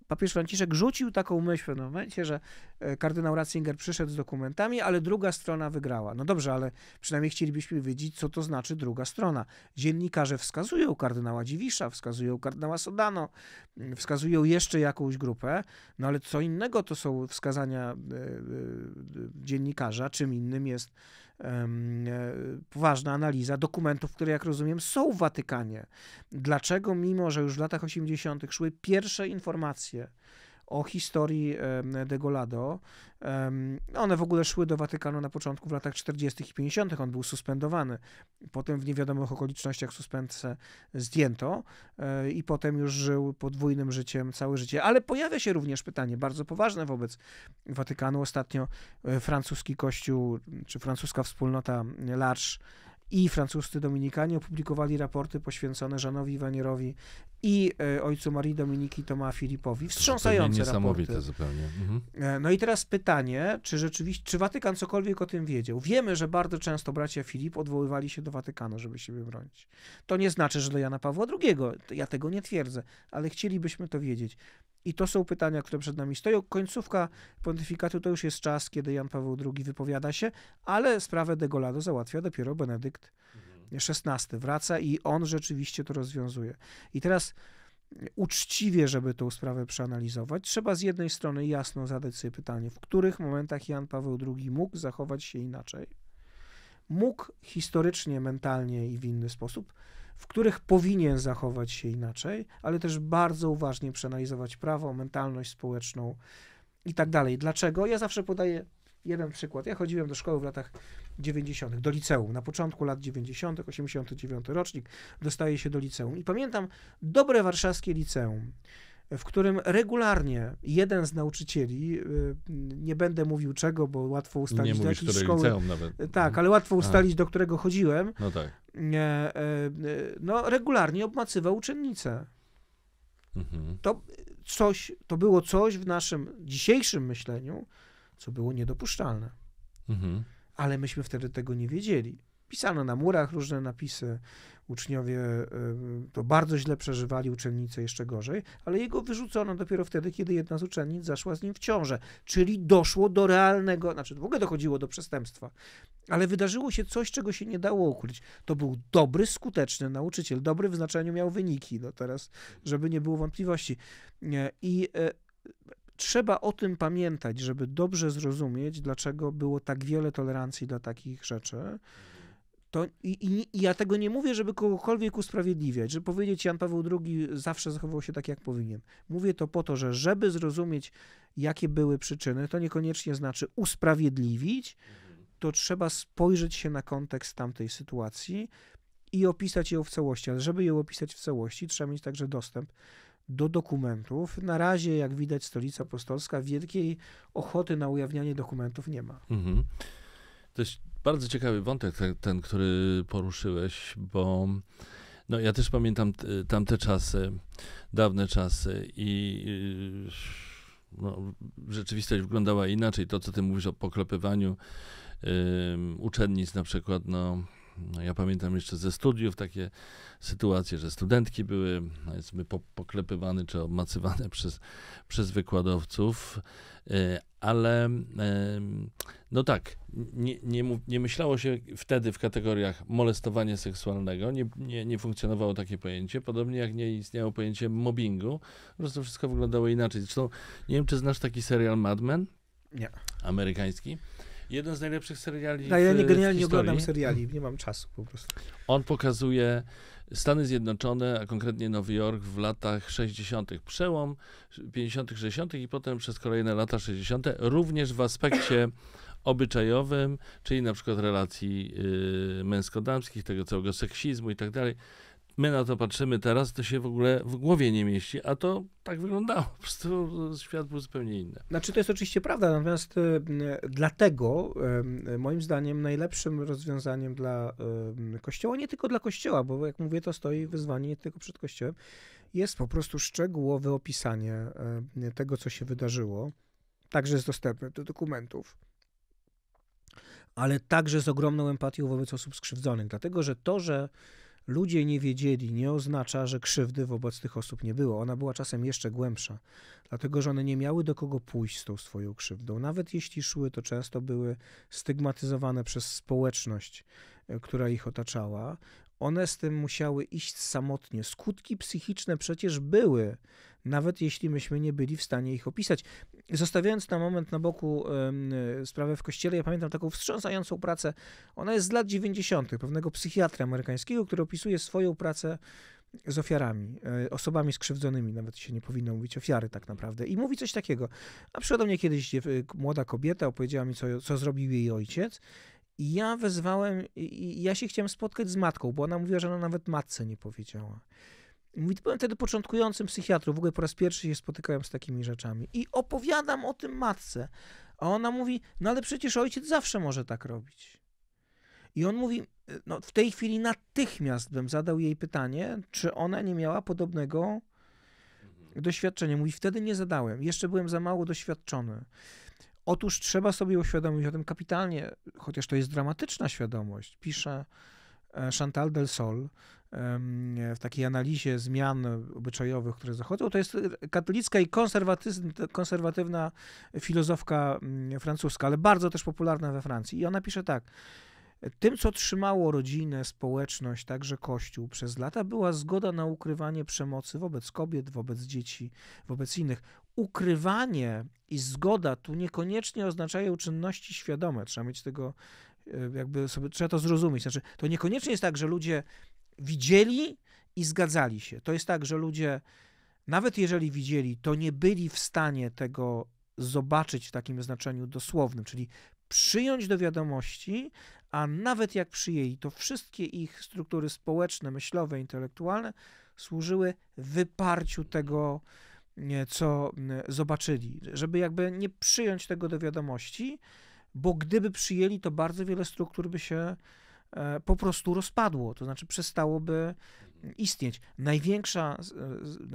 papież Franciszek rzucił taką myśl w pewnym momencie, że e, kardynał Ratzinger przyszedł z dokumentami, ale druga strona wygrała. No dobrze, ale przynajmniej chcielibyśmy wiedzieć, co to znaczy druga strona. Dziennikarze wskazują kardynała Dziwisza, wskazują kardynała Sodano, mm, wskazują jeszcze jakąś grupę, no ale co innego to są wskazania e, e, dziennikarza, czym innym jest E, poważna analiza dokumentów, które, jak rozumiem, są w Watykanie. Dlaczego, mimo że już w latach 80. szły pierwsze informacje, o historii Degolado. One w ogóle szły do Watykanu na początku w latach 40. i 50. On był suspendowany. Potem w niewiadomych okolicznościach suspensę zdjęto e, i potem już żył podwójnym życiem całe życie. Ale pojawia się również pytanie bardzo poważne wobec Watykanu. Ostatnio e, francuski kościół, czy francuska wspólnota Larche i francuscy dominikanie opublikowali raporty poświęcone Żanowi Wanierowi i e, ojcu Marii Dominiki Toma Filipowi. Wstrząsające niesamowite raporty. zupełnie. Mhm. E, no i teraz pytanie, czy rzeczywiście, czy Watykan cokolwiek o tym wiedział? Wiemy, że bardzo często bracia Filip odwoływali się do Watykanu, żeby siebie bronić. To nie znaczy, że do Jana Pawła II, ja tego nie twierdzę, ale chcielibyśmy to wiedzieć. I to są pytania, które przed nami stoją. Końcówka pontyfikatu to już jest czas, kiedy Jan Paweł II wypowiada się, ale sprawę Degolado załatwia dopiero Benedykt XVI. Mhm. Wraca i on rzeczywiście to rozwiązuje. I teraz uczciwie, żeby tą sprawę przeanalizować, trzeba z jednej strony jasno zadać sobie pytanie, w których momentach Jan Paweł II mógł zachować się inaczej, mógł historycznie, mentalnie i w inny sposób w których powinien zachować się inaczej, ale też bardzo uważnie przeanalizować prawo, mentalność społeczną i tak dalej. Dlaczego? Ja zawsze podaję jeden przykład. Ja chodziłem do szkoły w latach 90., do liceum. Na początku lat 90., 89 rocznik, dostaję się do liceum. I pamiętam dobre warszawskie liceum w którym regularnie jeden z nauczycieli, y, nie będę mówił czego, bo łatwo ustalić nie do jakiej szkoły. Nawet. Tak, mhm. ale łatwo ustalić, A. do którego chodziłem. No tak. Y, y, no, regularnie obmacywał uczennicę. Mhm. To coś, to było coś w naszym dzisiejszym myśleniu, co było niedopuszczalne. Mhm. Ale myśmy wtedy tego nie wiedzieli. Pisano na murach różne napisy, uczniowie y, to bardzo źle przeżywali, uczennice jeszcze gorzej, ale jego wyrzucono dopiero wtedy, kiedy jedna z uczennic zaszła z nim w ciążę, czyli doszło do realnego, znaczy w ogóle dochodziło do przestępstwa, ale wydarzyło się coś, czego się nie dało ukryć. To był dobry, skuteczny nauczyciel, dobry w znaczeniu miał wyniki, no teraz, żeby nie było wątpliwości. I e, trzeba o tym pamiętać, żeby dobrze zrozumieć, dlaczego było tak wiele tolerancji dla takich rzeczy. To, i, i, i, ja tego nie mówię, żeby kogokolwiek usprawiedliwiać, żeby powiedzieć Jan Paweł II zawsze zachował się tak, jak powinien. Mówię to po to, że żeby zrozumieć, jakie były przyczyny, to niekoniecznie znaczy usprawiedliwić, mhm. to trzeba spojrzeć się na kontekst tamtej sytuacji i opisać ją w całości. Ale żeby ją opisać w całości, trzeba mieć także dostęp do dokumentów. Na razie, jak widać, Stolica Apostolska wielkiej ochoty na ujawnianie dokumentów nie ma. Mhm. To jest bardzo ciekawy wątek ten, ten który poruszyłeś, bo no, ja też pamiętam tamte czasy, dawne czasy i y, no, rzeczywistość wyglądała inaczej. To, co ty mówisz o poklepywaniu y, uczennic na przykład, no no, ja pamiętam jeszcze ze studiów takie sytuacje, że studentki były powiedzmy poklepywane czy obmacywane przez, przez wykładowców, e, ale e, no tak, nie, nie, nie, myślało się wtedy w kategoriach molestowanie seksualnego, nie, nie, nie funkcjonowało takie pojęcie, podobnie jak nie istniało pojęcie mobbingu, po prostu wszystko wyglądało inaczej. Zresztą nie wiem, czy znasz taki serial Mad Men? Nie. Amerykański? Jeden z najlepszych seriali. No, ja nie, generalnie nie oglądam seriali, nie mam czasu po prostu. On pokazuje Stany Zjednoczone, a konkretnie Nowy Jork w latach 60., przełom 50., 60. i potem przez kolejne lata 60., również w aspekcie obyczajowym, czyli na przykład relacji y, męsko-damskich, tego całego seksizmu i tak dalej my na to patrzymy teraz, to się w ogóle w głowie nie mieści, a to tak wyglądało. Po prostu świat był zupełnie inny. Znaczy to jest oczywiście prawda, natomiast y, dlatego y, moim zdaniem najlepszym rozwiązaniem dla y, Kościoła, nie tylko dla Kościoła, bo jak mówię, to stoi wyzwanie nie tylko przed Kościołem, jest po prostu szczegółowe opisanie tego, co się wydarzyło. Także z dostępem do dokumentów ale także z ogromną empatią wobec osób skrzywdzonych, dlatego że to, że ludzie nie wiedzieli, nie oznacza, że krzywdy wobec tych osób nie było. Ona była czasem jeszcze głębsza, dlatego że one nie miały do kogo pójść z tą swoją krzywdą. Nawet jeśli szły, to często były stygmatyzowane przez społeczność, e, która ich otaczała. One z tym musiały iść samotnie. Skutki psychiczne przecież były, nawet jeśli myśmy nie byli w stanie ich opisać. Zostawiając na moment na boku yy, sprawę w kościele, ja pamiętam taką wstrząsającą pracę. Ona jest z lat 90. pewnego psychiatra amerykańskiego, który opisuje swoją pracę z ofiarami, e, osobami skrzywdzonymi, nawet się nie powinno mówić ofiary tak naprawdę. I mówi coś takiego. A przyszła do mnie kiedyś młoda kobieta, opowiedziała mi, co, co zrobił jej ojciec i ja wezwałem, ja się chciałem spotkać z matką, bo ona mówiła, że ona nawet matce nie powiedziała. Mówi, byłem wtedy początkującym psychiatrą, w ogóle po raz pierwszy się spotykałem z takimi rzeczami. I opowiadam o tym matce. A ona mówi, no ale przecież ojciec zawsze może tak robić. I on mówi, no w tej chwili natychmiast bym zadał jej pytanie, czy ona nie miała podobnego mhm. doświadczenia. Mówi, wtedy nie zadałem, jeszcze byłem za mało doświadczony. Otóż trzeba sobie uświadomić o tym kapitalnie, chociaż to jest dramatyczna świadomość. Pisze e, Chantal Del Sol w takiej analizie zmian obyczajowych, które zachodzą. To jest e, katolicka i konserwatywna filozofka mm, francuska, ale bardzo też popularna we Francji. I ona pisze tak. Tym, co trzymało rodzinę, społeczność, także Kościół przez lata, była zgoda na ukrywanie przemocy wobec kobiet, wobec dzieci, wobec innych. Ukrywanie i zgoda tu niekoniecznie oznaczają czynności świadome. Trzeba mieć tego, e, jakby sobie, trzeba to zrozumieć. Znaczy, to niekoniecznie jest tak, że ludzie widzieli i zgadzali się. To jest tak, że ludzie, nawet jeżeli widzieli, to nie byli w stanie tego zobaczyć w takim znaczeniu dosłownym, czyli przyjąć do wiadomości, a nawet jak przyjęli, to wszystkie ich struktury społeczne, myślowe, intelektualne służyły wyparciu tego, co zobaczyli, żeby jakby nie przyjąć tego do wiadomości, bo gdyby przyjęli, to bardzo wiele struktur by się e, po prostu rozpadło, to znaczy przestałoby istnieć. Największa,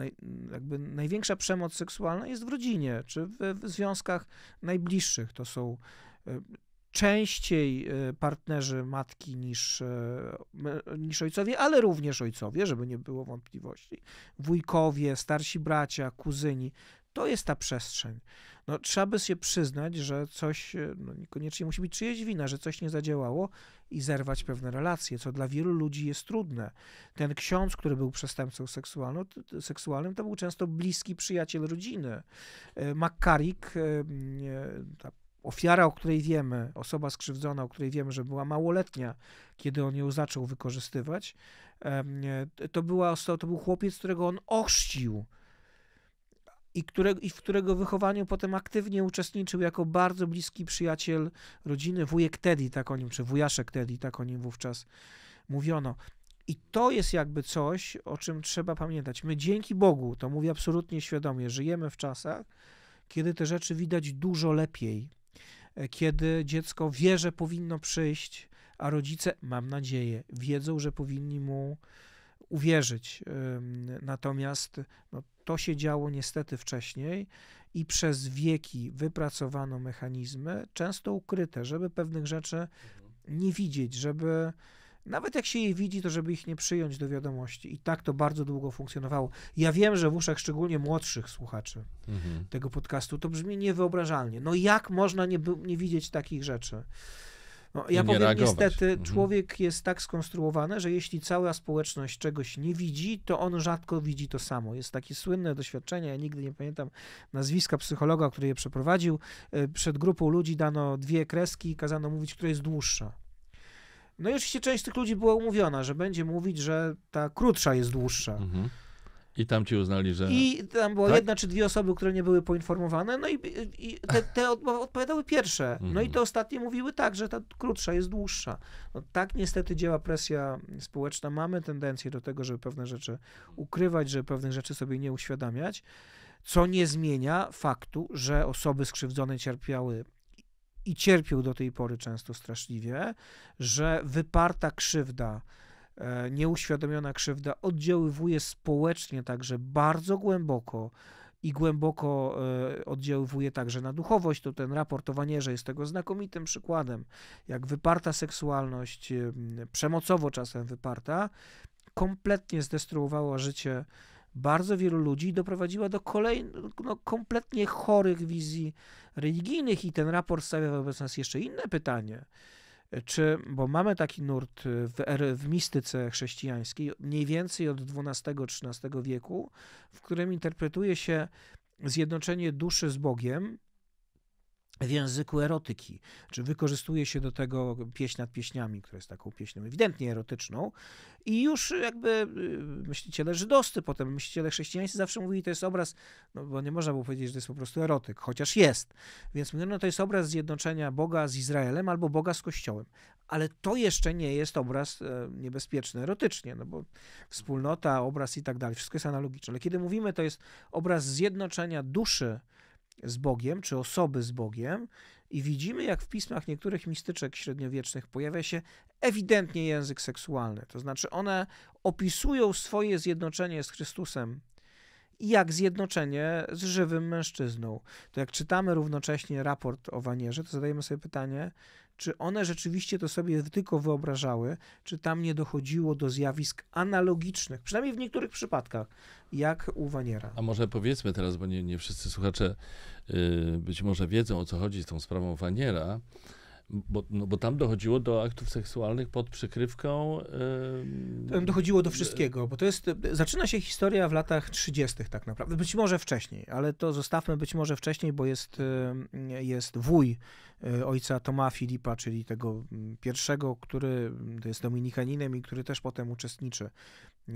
e, jakby największa przemoc seksualna jest w rodzinie czy w, w związkach najbliższych. To są e, częściej e, partnerzy matki niż, e, niż ojcowie, ale również ojcowie, żeby nie było wątpliwości. Wujkowie, starsi bracia, kuzyni. To jest ta przestrzeń. No, trzeba by się przyznać, że coś, e, no, niekoniecznie musi być czyjeś wina, że coś nie zadziałało i zerwać pewne relacje, co dla wielu ludzi jest trudne. Ten ksiądz, który był przestępcą seksualnym, to był często bliski przyjaciel rodziny. Makarik, ta ofiara, o której wiemy, osoba skrzywdzona, o której wiemy, że była małoletnia, kiedy on ją zaczął wykorzystywać, to, była, to był chłopiec, którego on ochrzcił i, i w którego wychowaniu potem aktywnie uczestniczył jako bardzo bliski przyjaciel rodziny, wujek Teddy, tak o nim, czy wujaszek Teddy, tak o nim wówczas mówiono. I to jest jakby coś, o czym trzeba pamiętać. My dzięki Bogu, to mówię absolutnie świadomie, żyjemy w czasach, kiedy te rzeczy widać dużo lepiej. E, kiedy dziecko wie, że powinno przyjść, a rodzice, mam nadzieję, wiedzą, że powinni mu uwierzyć. Natomiast no, to się działo niestety wcześniej i przez wieki wypracowano mechanizmy, często ukryte, żeby pewnych rzeczy mhm. nie widzieć, żeby nawet jak się je widzi, to żeby ich nie przyjąć do wiadomości. I tak to bardzo długo funkcjonowało. Ja wiem, że w uszach szczególnie młodszych słuchaczy mhm. tego podcastu to brzmi niewyobrażalnie. No jak można nie, nie widzieć takich rzeczy? No, ja no powiem reagować. niestety, mhm. człowiek jest tak skonstruowany, że jeśli cała społeczność czegoś nie widzi, to on rzadko widzi to samo. Jest takie słynne doświadczenie, ja nigdy nie pamiętam nazwiska psychologa, który je przeprowadził. E, przed grupą ludzi dano dwie kreski i kazano mówić, która jest dłuższa. No i oczywiście część tych ludzi była umówiona, że będzie mówić, że ta krótsza jest dłuższa. Mhm. I tam ci uznali, że. I tam była tak? jedna czy dwie osoby, które nie były poinformowane, no i, i te, te odpowiadały pierwsze. Mhm. No i mhm. te ostatnie mówiły tak, że ta krótsza jest dłuższa. No, tak niestety działa presja społeczna. Mamy tendencję do tego, żeby pewne rzeczy ukrywać, żeby pewnych rzeczy sobie nie uświadamiać co nie zmienia faktu, że osoby skrzywdzone cierpiały i cierpił do tej pory często straszliwie, że wyparta krzywda, e, nieuświadomiona krzywda oddziaływuje społecznie także bardzo głęboko i głęboko e, oddziaływuje także na duchowość. To ten raport o jest tego znakomitym przykładem, jak wyparta seksualność, przemocowo czasem wyparta, kompletnie zdestruowała życie bardzo wielu ludzi doprowadziła do kolejnych, no, kompletnie chorych wizji religijnych i ten raport stawia wobec nas jeszcze inne pytanie. Czy, bo mamy taki nurt w, er, w mistyce chrześcijańskiej mniej więcej od XII-XIII wieku, w którym interpretuje się zjednoczenie duszy z Bogiem w języku erotyki, czy wykorzystuje się do tego pieśń nad pieśniami, która jest taką pieśnią ewidentnie erotyczną i już jakby y, myśliciele żydowscy, potem myśliciele chrześcijańscy zawsze mówili, to jest obraz, no bo nie można było powiedzieć, że to jest po prostu erotyk, chociaż jest. Więc mówiono, no, to jest obraz zjednoczenia Boga z Izraelem albo Boga z Kościołem. Ale to jeszcze nie jest obraz e, niebezpieczny erotycznie, no bo wspólnota, obraz i tak dalej, wszystko jest analogiczne. Ale kiedy mówimy, to jest obraz zjednoczenia duszy z Bogiem, czy osoby z Bogiem, i widzimy, jak w pismach niektórych mistyczek średniowiecznych pojawia się ewidentnie język seksualny. To znaczy, one opisują swoje zjednoczenie z Chrystusem jak zjednoczenie z żywym mężczyzną. To jak czytamy równocześnie raport o Wanierze, to zadajemy sobie pytanie, czy one rzeczywiście to sobie tylko wyobrażały, czy tam nie dochodziło do zjawisk analogicznych, przynajmniej w niektórych przypadkach, jak u Waniera. A może powiedzmy teraz, bo nie, nie wszyscy słuchacze yy, być może wiedzą o co chodzi z tą sprawą Waniera, bo, no, bo tam dochodziło do aktów seksualnych pod przykrywką. Yy... Tam dochodziło do e, wszystkiego, bo to jest. E, zaczyna się historia w latach 30., tak naprawdę. Być może wcześniej, ale to zostawmy być może wcześniej, bo jest, jest wuj Y, ojca Toma Filipa, czyli tego mm, pierwszego, który mm, to jest dominikaninem i który też potem uczestniczy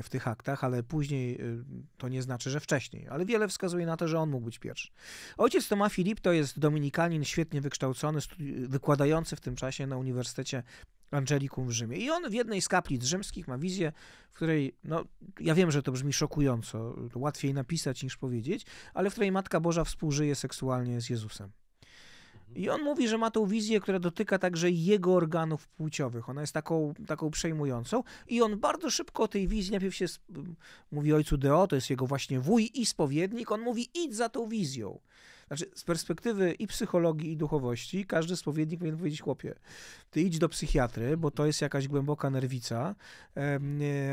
w tych aktach, ale później y, to nie znaczy, że wcześniej, ale wiele wskazuje na to, że on mógł być pierwszy. Ojciec Toma Filip to jest dominikanin świetnie wykształcony, wykładający w tym czasie na Uniwersytecie Angelikum w Rzymie. I on w jednej z kaplic rzymskich ma wizję, w której, no ja wiem, że to brzmi szokująco, to łatwiej napisać niż powiedzieć, ale w której Matka Boża współżyje seksualnie z Jezusem. I on mówi, że ma tą wizję, która dotyka także jego organów płciowych. Ona jest taką, taką przejmującą. I on bardzo szybko o tej wizji, najpierw się mówi ojcu Deo, to jest jego właśnie wuj i spowiednik, on mówi idź za tą wizją. Znaczy, z perspektywy i psychologii, i duchowości, każdy spowiednik powinien powiedzieć, chłopie, ty idź do psychiatry, bo to jest jakaś głęboka nerwica,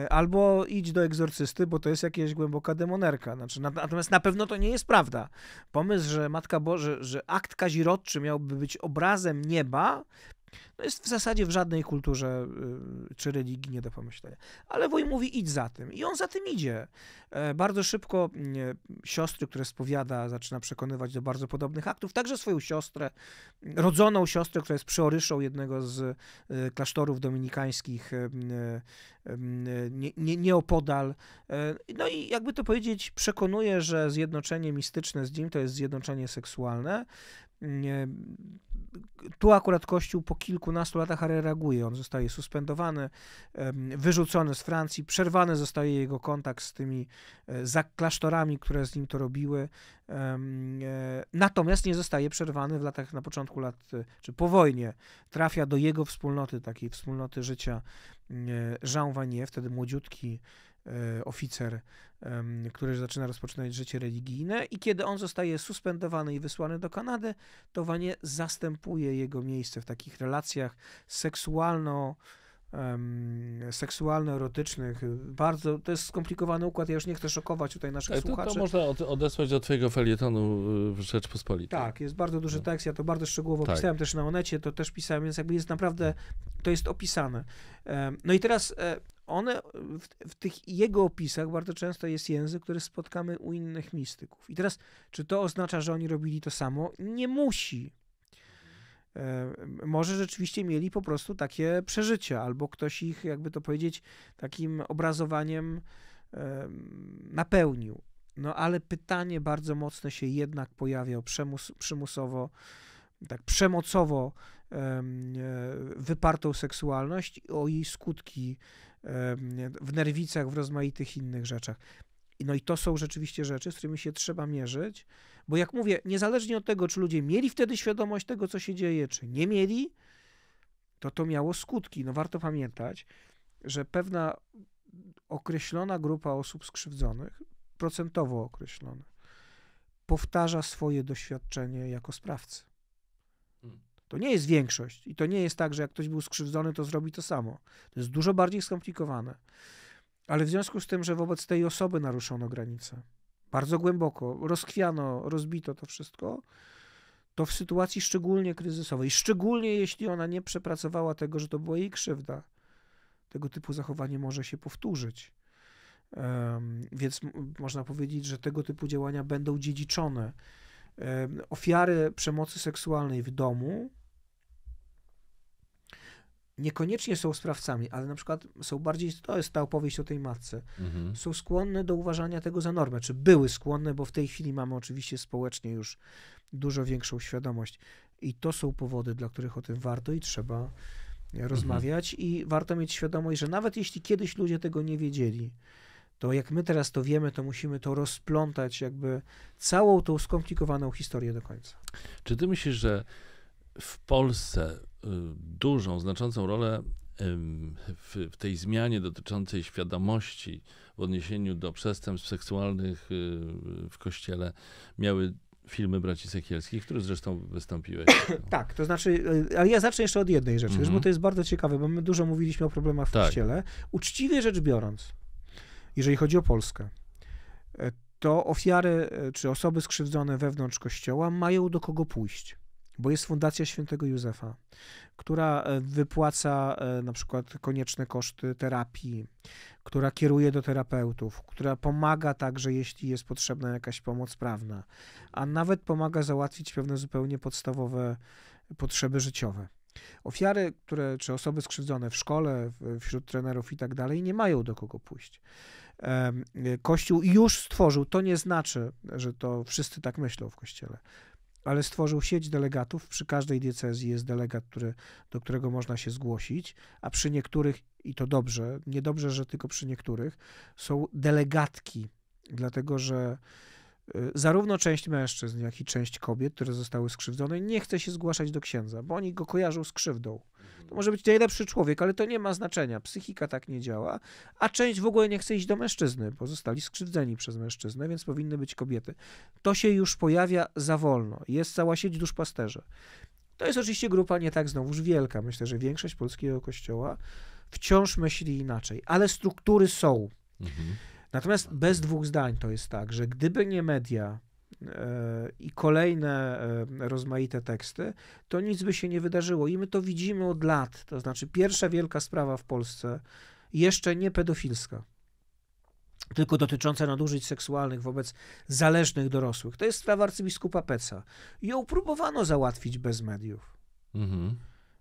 albo idź do egzorcysty, bo to jest jakaś głęboka demonerka. Znaczy, natomiast na pewno to nie jest prawda. Pomysł, że Matka Boże, że akt kazirodczy miałby być obrazem nieba, no jest w zasadzie w żadnej kulturze y, czy religii nie do pomyślenia. Ale wuj mówi, idź za tym. I on za tym idzie. E, bardzo szybko mm, e, siostry, które spowiada, zaczyna przekonywać do bardzo podobnych aktów. Także swoją siostrę, rodzoną siostrę, która jest przeoryszą jednego z y, klasztorów dominikańskich y, nie, nie, nieopodal. E, no i jakby to powiedzieć, przekonuje, że zjednoczenie mistyczne z nim to jest zjednoczenie seksualne. Tu akurat Kościół po kilkunastu latach reaguje. On zostaje suspendowany, wyrzucony z Francji, przerwany zostaje jego kontakt z tymi e, klasztorami, które z nim to robiły. E, natomiast nie zostaje przerwany w latach, na początku lat, e, czy po wojnie. Trafia do jego wspólnoty, takiej wspólnoty życia Jean Vanier, wtedy młodziutki E, oficer, który zaczyna rozpoczynać życie religijne i kiedy on zostaje suspendowany i wysłany do Kanady, to Wanie zastępuje jego miejsce w takich relacjach seksualno- seksualno-erotycznych. Bardzo, to jest skomplikowany układ, ja już nie chcę szokować tutaj naszych Ale słuchaczy. To można od, odesłać do twojego felietonu y, w Rzeczpospolitej. Tak, jest bardzo duży no. tekst, ja to bardzo szczegółowo tak. pisałem też na Onecie, to też pisałem, więc jakby jest naprawdę, to jest opisane. No i teraz e, one, e, w, w, tych jego opisach bardzo często jest język, który spotkamy u innych mistyków. I teraz, czy to oznacza, że oni robili to samo? Nie musi. E, może rzeczywiście mieli po prostu takie przeżycia, albo ktoś ich, jakby to powiedzieć, takim obrazowaniem e, napełnił. No ale pytanie bardzo mocne się jednak pojawia przemus, przymusowo, tak przemocowo wypartą seksualność i o jej skutki w nerwicach, w rozmaitych innych rzeczach. No i to są rzeczywiście rzeczy, z którymi się trzeba mierzyć, bo jak mówię, niezależnie od tego, czy ludzie mieli wtedy świadomość tego, co się dzieje, czy nie mieli, to to miało skutki. No warto pamiętać, że pewna określona grupa osób skrzywdzonych, procentowo określona, powtarza swoje doświadczenie jako sprawcy. To nie jest większość i to nie jest tak, że jak ktoś był skrzywdzony, to zrobi to samo. To jest dużo bardziej skomplikowane. Ale w związku z tym, że wobec tej osoby naruszono granice, bardzo głęboko, rozkwiano, rozbito to wszystko, to w sytuacji szczególnie kryzysowej, szczególnie jeśli ona nie przepracowała tego, że to była jej krzywda, tego typu zachowanie może się powtórzyć. Um, więc można powiedzieć, że tego typu działania będą dziedziczone. Um, ofiary przemocy seksualnej w domu niekoniecznie są sprawcami, ale na przykład są bardziej, to jest ta opowieść o tej matce, mhm. są skłonne do uważania tego za normę, czy były skłonne, bo w tej chwili mamy oczywiście społecznie już dużo większą świadomość. I to są powody, dla których o tym warto i trzeba rozmawiać mhm. i warto mieć świadomość, że nawet jeśli kiedyś ludzie tego nie wiedzieli, to jak my teraz to wiemy, to musimy to rozplątać jakby całą tą skomplikowaną historię do końca. Czy ty myślisz, że w Polsce dużą, znaczącą rolę w, tej zmianie dotyczącej świadomości w odniesieniu do przestępstw seksualnych y, w kościele miały filmy braci Sekielskich, które zresztą wystąpiłeś. tak, to znaczy, y, ale ja zacznę jeszcze od jednej rzeczy, mm -hmm. bo mhm. to jest bardzo ciekawe, bo my dużo mówiliśmy o problemach w tak. kościele. Uczciwie rzecz biorąc, jeżeli chodzi o Polskę, y, to ofiary czy osoby skrzywdzone wewnątrz kościoła mają do kogo pójść bo jest Fundacja Świętego Józefa, która e, wypłaca e, na przykład konieczne koszty terapii, która kieruje do terapeutów, która pomaga także, jeśli jest potrzebna jakaś pomoc prawna, a nawet pomaga załatwić pewne zupełnie podstawowe potrzeby życiowe. Ofiary, które, czy osoby skrzywdzone w szkole, wśród trenerów i tak dalej, nie mają do kogo pójść. Kościół już stworzył, to nie znaczy, że to wszyscy tak myślą w kościele ale stworzył sieć delegatów. Przy każdej diecezji jest delegat, który, do którego można się zgłosić, a przy niektórych, i to dobrze, niedobrze, że tylko przy niektórych, są delegatki, dlatego że Y, zarówno część mężczyzn, jak i część kobiet, które zostały skrzywdzone, nie chce się zgłaszać do księdza, bo oni go kojarzą z krzywdą. To może być najlepszy człowiek, ale to nie ma znaczenia. Psychika tak nie działa, a część w ogóle nie chce iść do mężczyzny, bo zostali skrzywdzeni przez mężczyznę, więc powinny być kobiety. To się już pojawia za wolno. Jest cała sieć duszpasterzy. To jest oczywiście grupa nie tak znowuż wielka. Myślę, że większość polskiego kościoła wciąż myśli inaczej, ale struktury są. Mhm. Natomiast bez dwóch zdań to jest tak, że gdyby nie media e, i kolejne e, rozmaite teksty, to nic by się nie wydarzyło. I my to widzimy od lat. To znaczy, pierwsza wielka sprawa w Polsce, jeszcze nie pedofilska, tylko dotycząca nadużyć seksualnych wobec zależnych dorosłych. To jest sprawa arcybiskupa Peca. Ją próbowano załatwić bez mediów. Mhm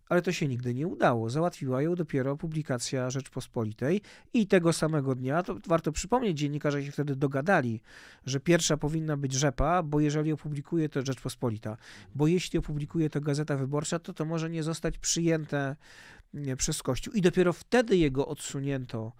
ale to się nigdy nie udało. Załatwiła ją dopiero publikacja Rzeczpospolitej i tego samego dnia, to warto przypomnieć, dziennikarze się wtedy dogadali, że pierwsza powinna być Rzepa, bo jeżeli opublikuje to Rzeczpospolita, bo jeśli opublikuje to Gazeta Wyborcza, to to może nie zostać przyjęte przez Kościół. I dopiero wtedy jego odsunięto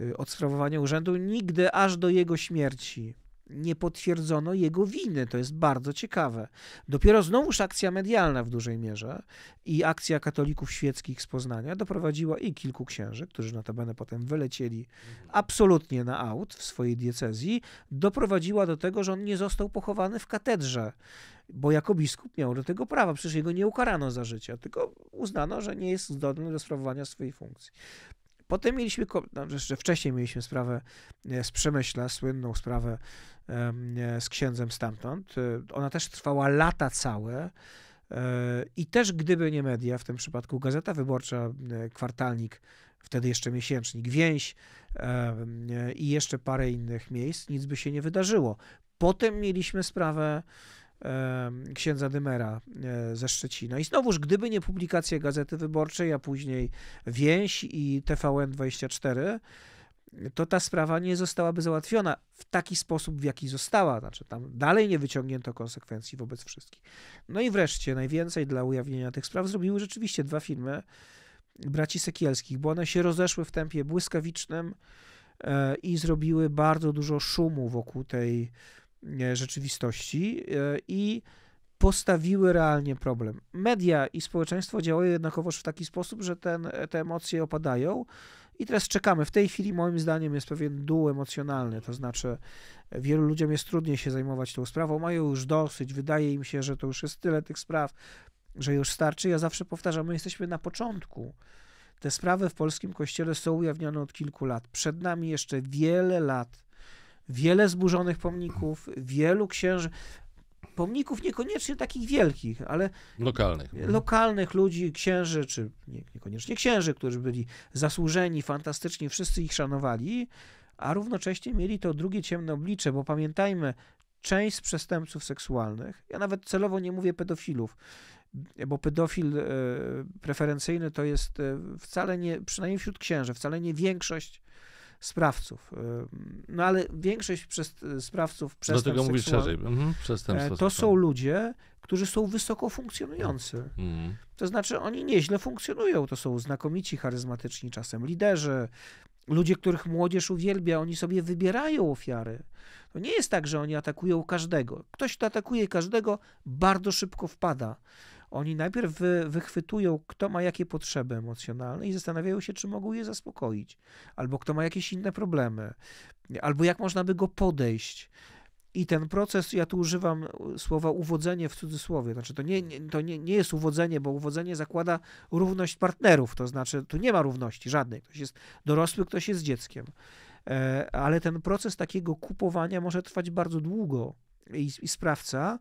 y, od sprawowania urzędu, nigdy aż do jego śmierci nie potwierdzono jego winy. To jest bardzo ciekawe. Dopiero znowuż akcja medialna w dużej mierze i akcja katolików świeckich z Poznania doprowadziła i kilku księży, którzy notabene potem wylecieli mhm. absolutnie na aut w swojej diecezji, doprowadziła do tego, że on nie został pochowany w katedrze, bo jako biskup miał do tego prawa. Przecież jego nie ukarano za życia, tylko uznano, że nie jest zdolny do sprawowania swojej funkcji. Potem mieliśmy, no, jeszcze wcześniej mieliśmy sprawę e, z Przemyśla, słynną sprawę e, z księdzem stamtąd. E, ona też trwała lata całe. I też gdyby nie media, w tym przypadku Gazeta Wyborcza, Kwartalnik, wtedy jeszcze Miesięcznik, Więź i jeszcze parę innych miejsc, nic by się nie wydarzyło. Potem mieliśmy sprawę księdza Dymera e, ze Szczecina. I znowuż, gdyby nie publikacje Gazety Wyborczej, a później Więź i TVN24, to ta sprawa nie zostałaby załatwiona w taki sposób, w jaki została. Znaczy, tam dalej nie wyciągnięto konsekwencji wobec wszystkich. No i wreszcie, najwięcej dla ujawnienia tych spraw zrobiły rzeczywiście dwa filmy braci Sekielskich, bo one się rozeszły w tempie błyskawicznym e, i zrobiły bardzo dużo szumu wokół tej E, rzeczywistości e, i postawiły realnie problem. Media i społeczeństwo działają jednakowoż w taki sposób, że ten, te emocje opadają. I teraz czekamy. W tej chwili, moim zdaniem, jest pewien dół emocjonalny, to znaczy e, wielu ludziom jest trudniej się zajmować tą sprawą, mają już dosyć, wydaje im się, że to już jest tyle tych spraw, że już starczy. Ja zawsze powtarzam, my jesteśmy na początku. Te sprawy w polskim kościele są ujawniane od kilku lat. Przed nami jeszcze wiele lat wiele zburzonych pomników, wielu księży, pomników niekoniecznie takich wielkich, ale lokalnych, lokalnych ludzi, księży, czy nie, niekoniecznie księży, którzy byli zasłużeni, fantastyczni, wszyscy ich szanowali, a równocześnie mieli to drugie ciemne oblicze, bo pamiętajmy, część z przestępców seksualnych, ja nawet celowo nie mówię pedofilów, bo pedofil e, preferencyjny to jest e, wcale nie, przynajmniej wśród księży, wcale nie większość sprawców. No ale większość przez, y, sprawców no przestępstw tego mówisz szerzej, mhm, e, to są ludzie, którzy są wysoko funkcjonujący. Tak. Mhm. To znaczy oni nieźle funkcjonują, to są znakomici, charyzmatyczni czasem liderzy, ludzie, których młodzież uwielbia, oni sobie wybierają ofiary. To nie jest tak, że oni atakują każdego. Ktoś, kto atakuje każdego, bardzo szybko wpada oni najpierw wy, wychwytują, kto ma jakie potrzeby emocjonalne i zastanawiają się, czy mogą je zaspokoić, albo kto ma jakieś inne problemy, albo jak można by go podejść. I ten proces, ja tu używam e, słowa uwodzenie w cudzysłowie, znaczy to, nie, nie, to nie, nie jest uwodzenie, bo uwodzenie zakłada równość partnerów, to znaczy tu nie ma równości żadnej, ktoś jest dorosły, ktoś jest dzieckiem. E, ale ten proces takiego kupowania może trwać bardzo długo i, i sprawca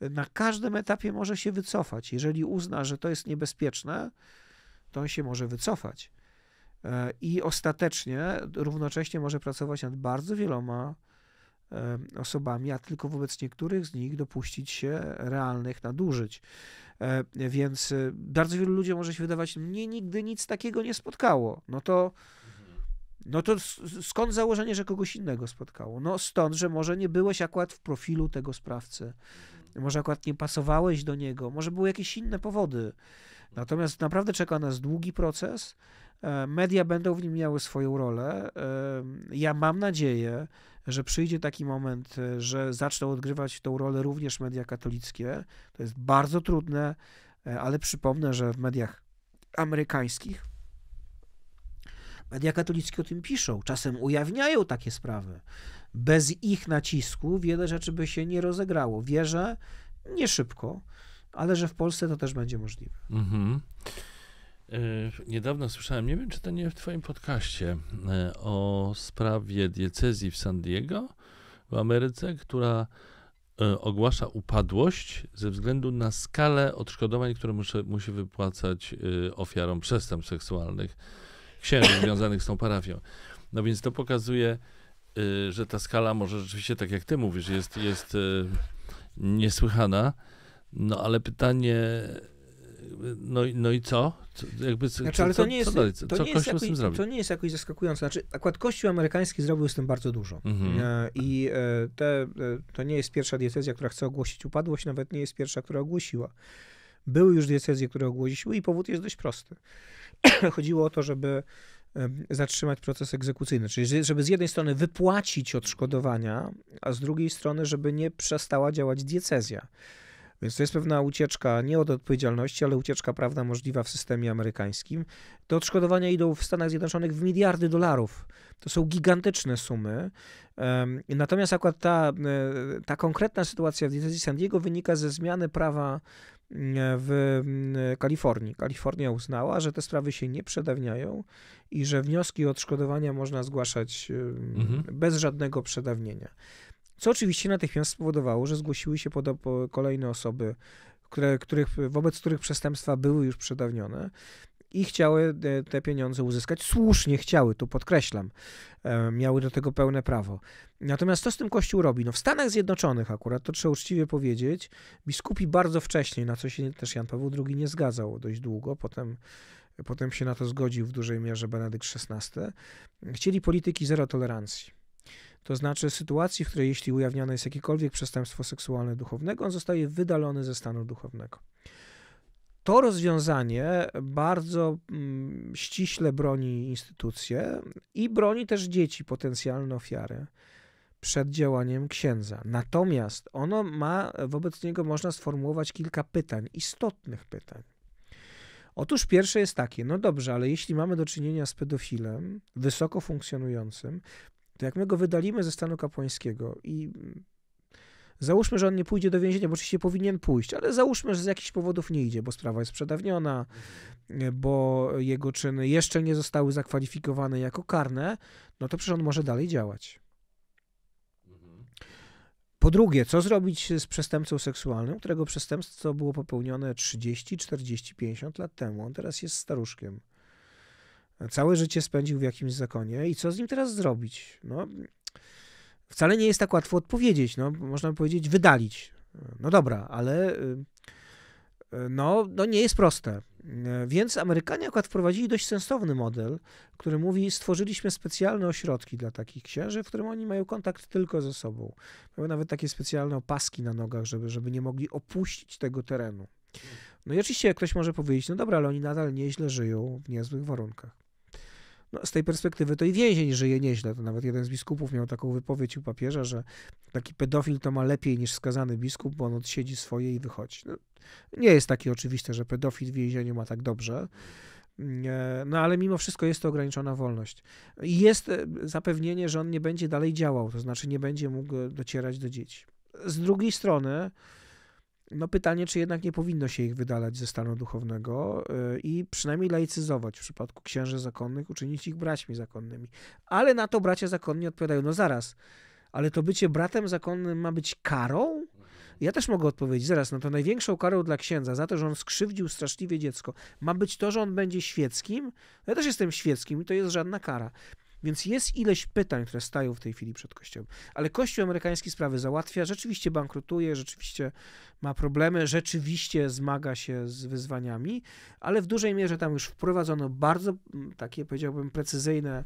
na każdym etapie może się wycofać. Jeżeli uzna, że to jest niebezpieczne, to on się może wycofać. E, I ostatecznie równocześnie może pracować nad bardzo wieloma e, osobami, a tylko wobec niektórych z nich dopuścić się realnych nadużyć. E, więc bardzo wielu ludziom może się wydawać, mnie nigdy nic takiego nie spotkało. No to no to skąd założenie, że kogoś innego spotkało? No stąd, że może nie byłeś akurat w profilu tego sprawcy, mhm. może akurat nie pasowałeś do niego, może były jakieś inne powody. Natomiast naprawdę czeka nas długi proces. E, media będą w nim miały swoją rolę. E, ja mam nadzieję, że przyjdzie taki moment, e, że zaczną odgrywać tą rolę również media katolickie. To jest bardzo trudne, ale przypomnę, że w mediach amerykańskich Media katolickie o tym piszą, czasem ujawniają takie sprawy. Bez ich nacisku wiele rzeczy by się nie rozegrało. Wierzę, nie szybko, ale że w Polsce to też będzie możliwe. Mhm. E, niedawno słyszałem, nie wiem czy to nie w Twoim podcaście, e, o sprawie diecezji w San Diego w Ameryce, która e, ogłasza upadłość ze względu na skalę odszkodowań, które musi wypłacać ofiarom przestępstw seksualnych księży związanych z tą parafią. No więc to pokazuje, y, że ta skala może rzeczywiście, tak jak ty mówisz, jest, jest y, niesłychana. No ale pytanie, no, no i co? co jakby, znaczy, co, ale to nie jest, co dalej? Co, to co nie Kościół jakoś, z tym zrobi? To nie jest jakoś zaskakujące. Znaczy, akurat Kościół amerykański zrobił z tym bardzo dużo. Mhm. E, I e, te, e, to nie jest pierwsza diecezja, która chce ogłosić upadłość, nawet nie jest pierwsza, która ogłosiła. Były już diecezje, które ogłosiły i powód jest dość prosty. chodziło o to, żeby zatrzymać proces egzekucyjny, czyli żeby z jednej strony wypłacić odszkodowania, a z drugiej strony, żeby nie przestała działać diecezja. Więc to jest pewna ucieczka nie od odpowiedzialności, ale ucieczka prawna możliwa w systemie amerykańskim. Te odszkodowania idą w Stanach Zjednoczonych w miliardy dolarów. To są gigantyczne sumy. Natomiast akurat ta, e, ta konkretna sytuacja w diecezji San Diego wynika ze zmiany prawa E, w Kalifornii. Kalifornia uznała, że te sprawy się nie przedawniają i że wnioski o odszkodowania można zgłaszać e, mhm. bez żadnego przedawnienia. Co oczywiście natychmiast spowodowało, że zgłosiły się pod kolejne osoby, które, których, wobec których przestępstwa były już przedawnione i chciały e, te pieniądze uzyskać. Słusznie chciały, tu podkreślam. E, miały do tego pełne prawo. Natomiast co z tym Kościół robi? No w Stanach Zjednoczonych akurat, to trzeba uczciwie powiedzieć, biskupi bardzo wcześnie, na co się też Jan Paweł II nie zgadzał dość długo, potem potem się na to zgodził w dużej mierze Benedykt XVI, chcieli polityki zero tolerancji. To znaczy sytuacji, w której jeśli ujawniane jest jakiekolwiek przestępstwo seksualne duchownego, on zostaje wydalony ze stanu duchownego to rozwiązanie bardzo mm, ściśle broni instytucje i broni też dzieci, potencjalne ofiary, przed działaniem księdza. Natomiast ono ma, wobec niego można sformułować kilka pytań, istotnych pytań. Otóż pierwsze jest takie, no dobrze, ale jeśli mamy do czynienia z pedofilem wysoko funkcjonującym, to jak my go wydalimy ze stanu kapłańskiego i mm, Załóżmy, że on nie pójdzie do więzienia, bo oczywiście powinien pójść, ale załóżmy, że z jakichś powodów nie idzie, bo sprawa jest przedawniona, mhm. bo jego czyny jeszcze nie zostały zakwalifikowane jako karne, no to przecież on może dalej działać. Mhm. Po drugie, co zrobić z przestępcą seksualnym, którego przestępstwo było popełnione 30, 40, 50 lat temu? On teraz jest staruszkiem. Całe życie spędził w jakimś zakonie i co z nim teraz zrobić? No, wcale nie jest tak łatwo odpowiedzieć. No, można powiedzieć, wydalić. No dobra, ale y, y, no, no nie jest proste. Y, więc Amerykanie akurat wprowadzili dość sensowny model, który mówi, stworzyliśmy specjalne ośrodki dla takich księży, w którym oni mają kontakt tylko ze sobą. Mają nawet takie specjalne opaski na nogach, żeby, żeby nie mogli opuścić tego terenu. No i oczywiście ktoś może powiedzieć, no dobra, ale oni nadal nieźle żyją w niezłych warunkach. No, z tej perspektywy to i więzień żyje nieźle. To nawet jeden z biskupów miał taką wypowiedź u papieża, że taki pedofil to ma lepiej niż skazany biskup, bo on odsiedzi swoje i wychodzi. No, nie jest takie oczywiste, że pedofil w więzieniu ma tak dobrze. Mm, e, no ale mimo wszystko jest to ograniczona wolność. I jest e, zapewnienie, że on nie będzie dalej działał, to znaczy nie będzie mógł docierać do dzieci. Z drugiej strony, no pytanie, czy jednak nie powinno się ich wydalać ze stanu duchownego y, i przynajmniej laicyzować w przypadku księży zakonnych, uczynić ich braćmi zakonnymi. Ale na to bracia zakonni odpowiadają, no zaraz, ale to bycie bratem zakonnym ma być karą? Ja też mogę odpowiedzieć, zaraz, no to największą karą dla księdza za to, że on skrzywdził straszliwie dziecko, ma być to, że on będzie świeckim? No ja też jestem świeckim i to jest żadna kara. Więc jest ileś pytań, które stają w tej chwili przed Kościołem. Ale Kościół amerykański sprawy załatwia, rzeczywiście bankrutuje, rzeczywiście ma problemy, rzeczywiście zmaga się z wyzwaniami, ale w dużej mierze tam już wprowadzono bardzo mm, takie, powiedziałbym, precyzyjne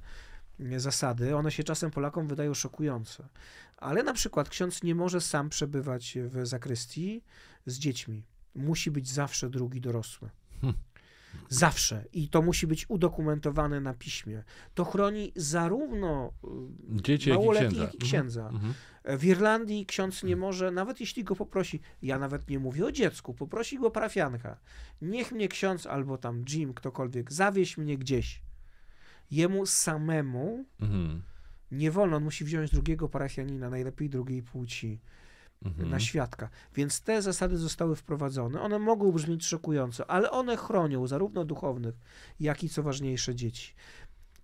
mm, zasady. One się czasem Polakom wydają szokujące. Ale na przykład ksiądz nie może sam przebywać w zakrystii z dziećmi. Musi być zawsze drugi dorosły. Hmm. Zawsze. I to musi być udokumentowane na piśmie. To chroni zarówno y, dzieci, jak i księdza. Jak i mhm, księdza. Mhm. E, w Irlandii ksiądz nie może, nawet jeśli go poprosi, ja nawet nie mówię o dziecku, poprosi go parafianka. Niech mnie ksiądz albo tam Jim, ktokolwiek, zawieź mnie gdzieś. Jemu samemu mhm. nie wolno, on musi wziąć drugiego parafianina, najlepiej drugiej płci mhm. na świadka. Więc te zasady zostały wprowadzone. One mogą brzmieć szokująco, ale one chronią zarówno duchownych, jak i co ważniejsze dzieci.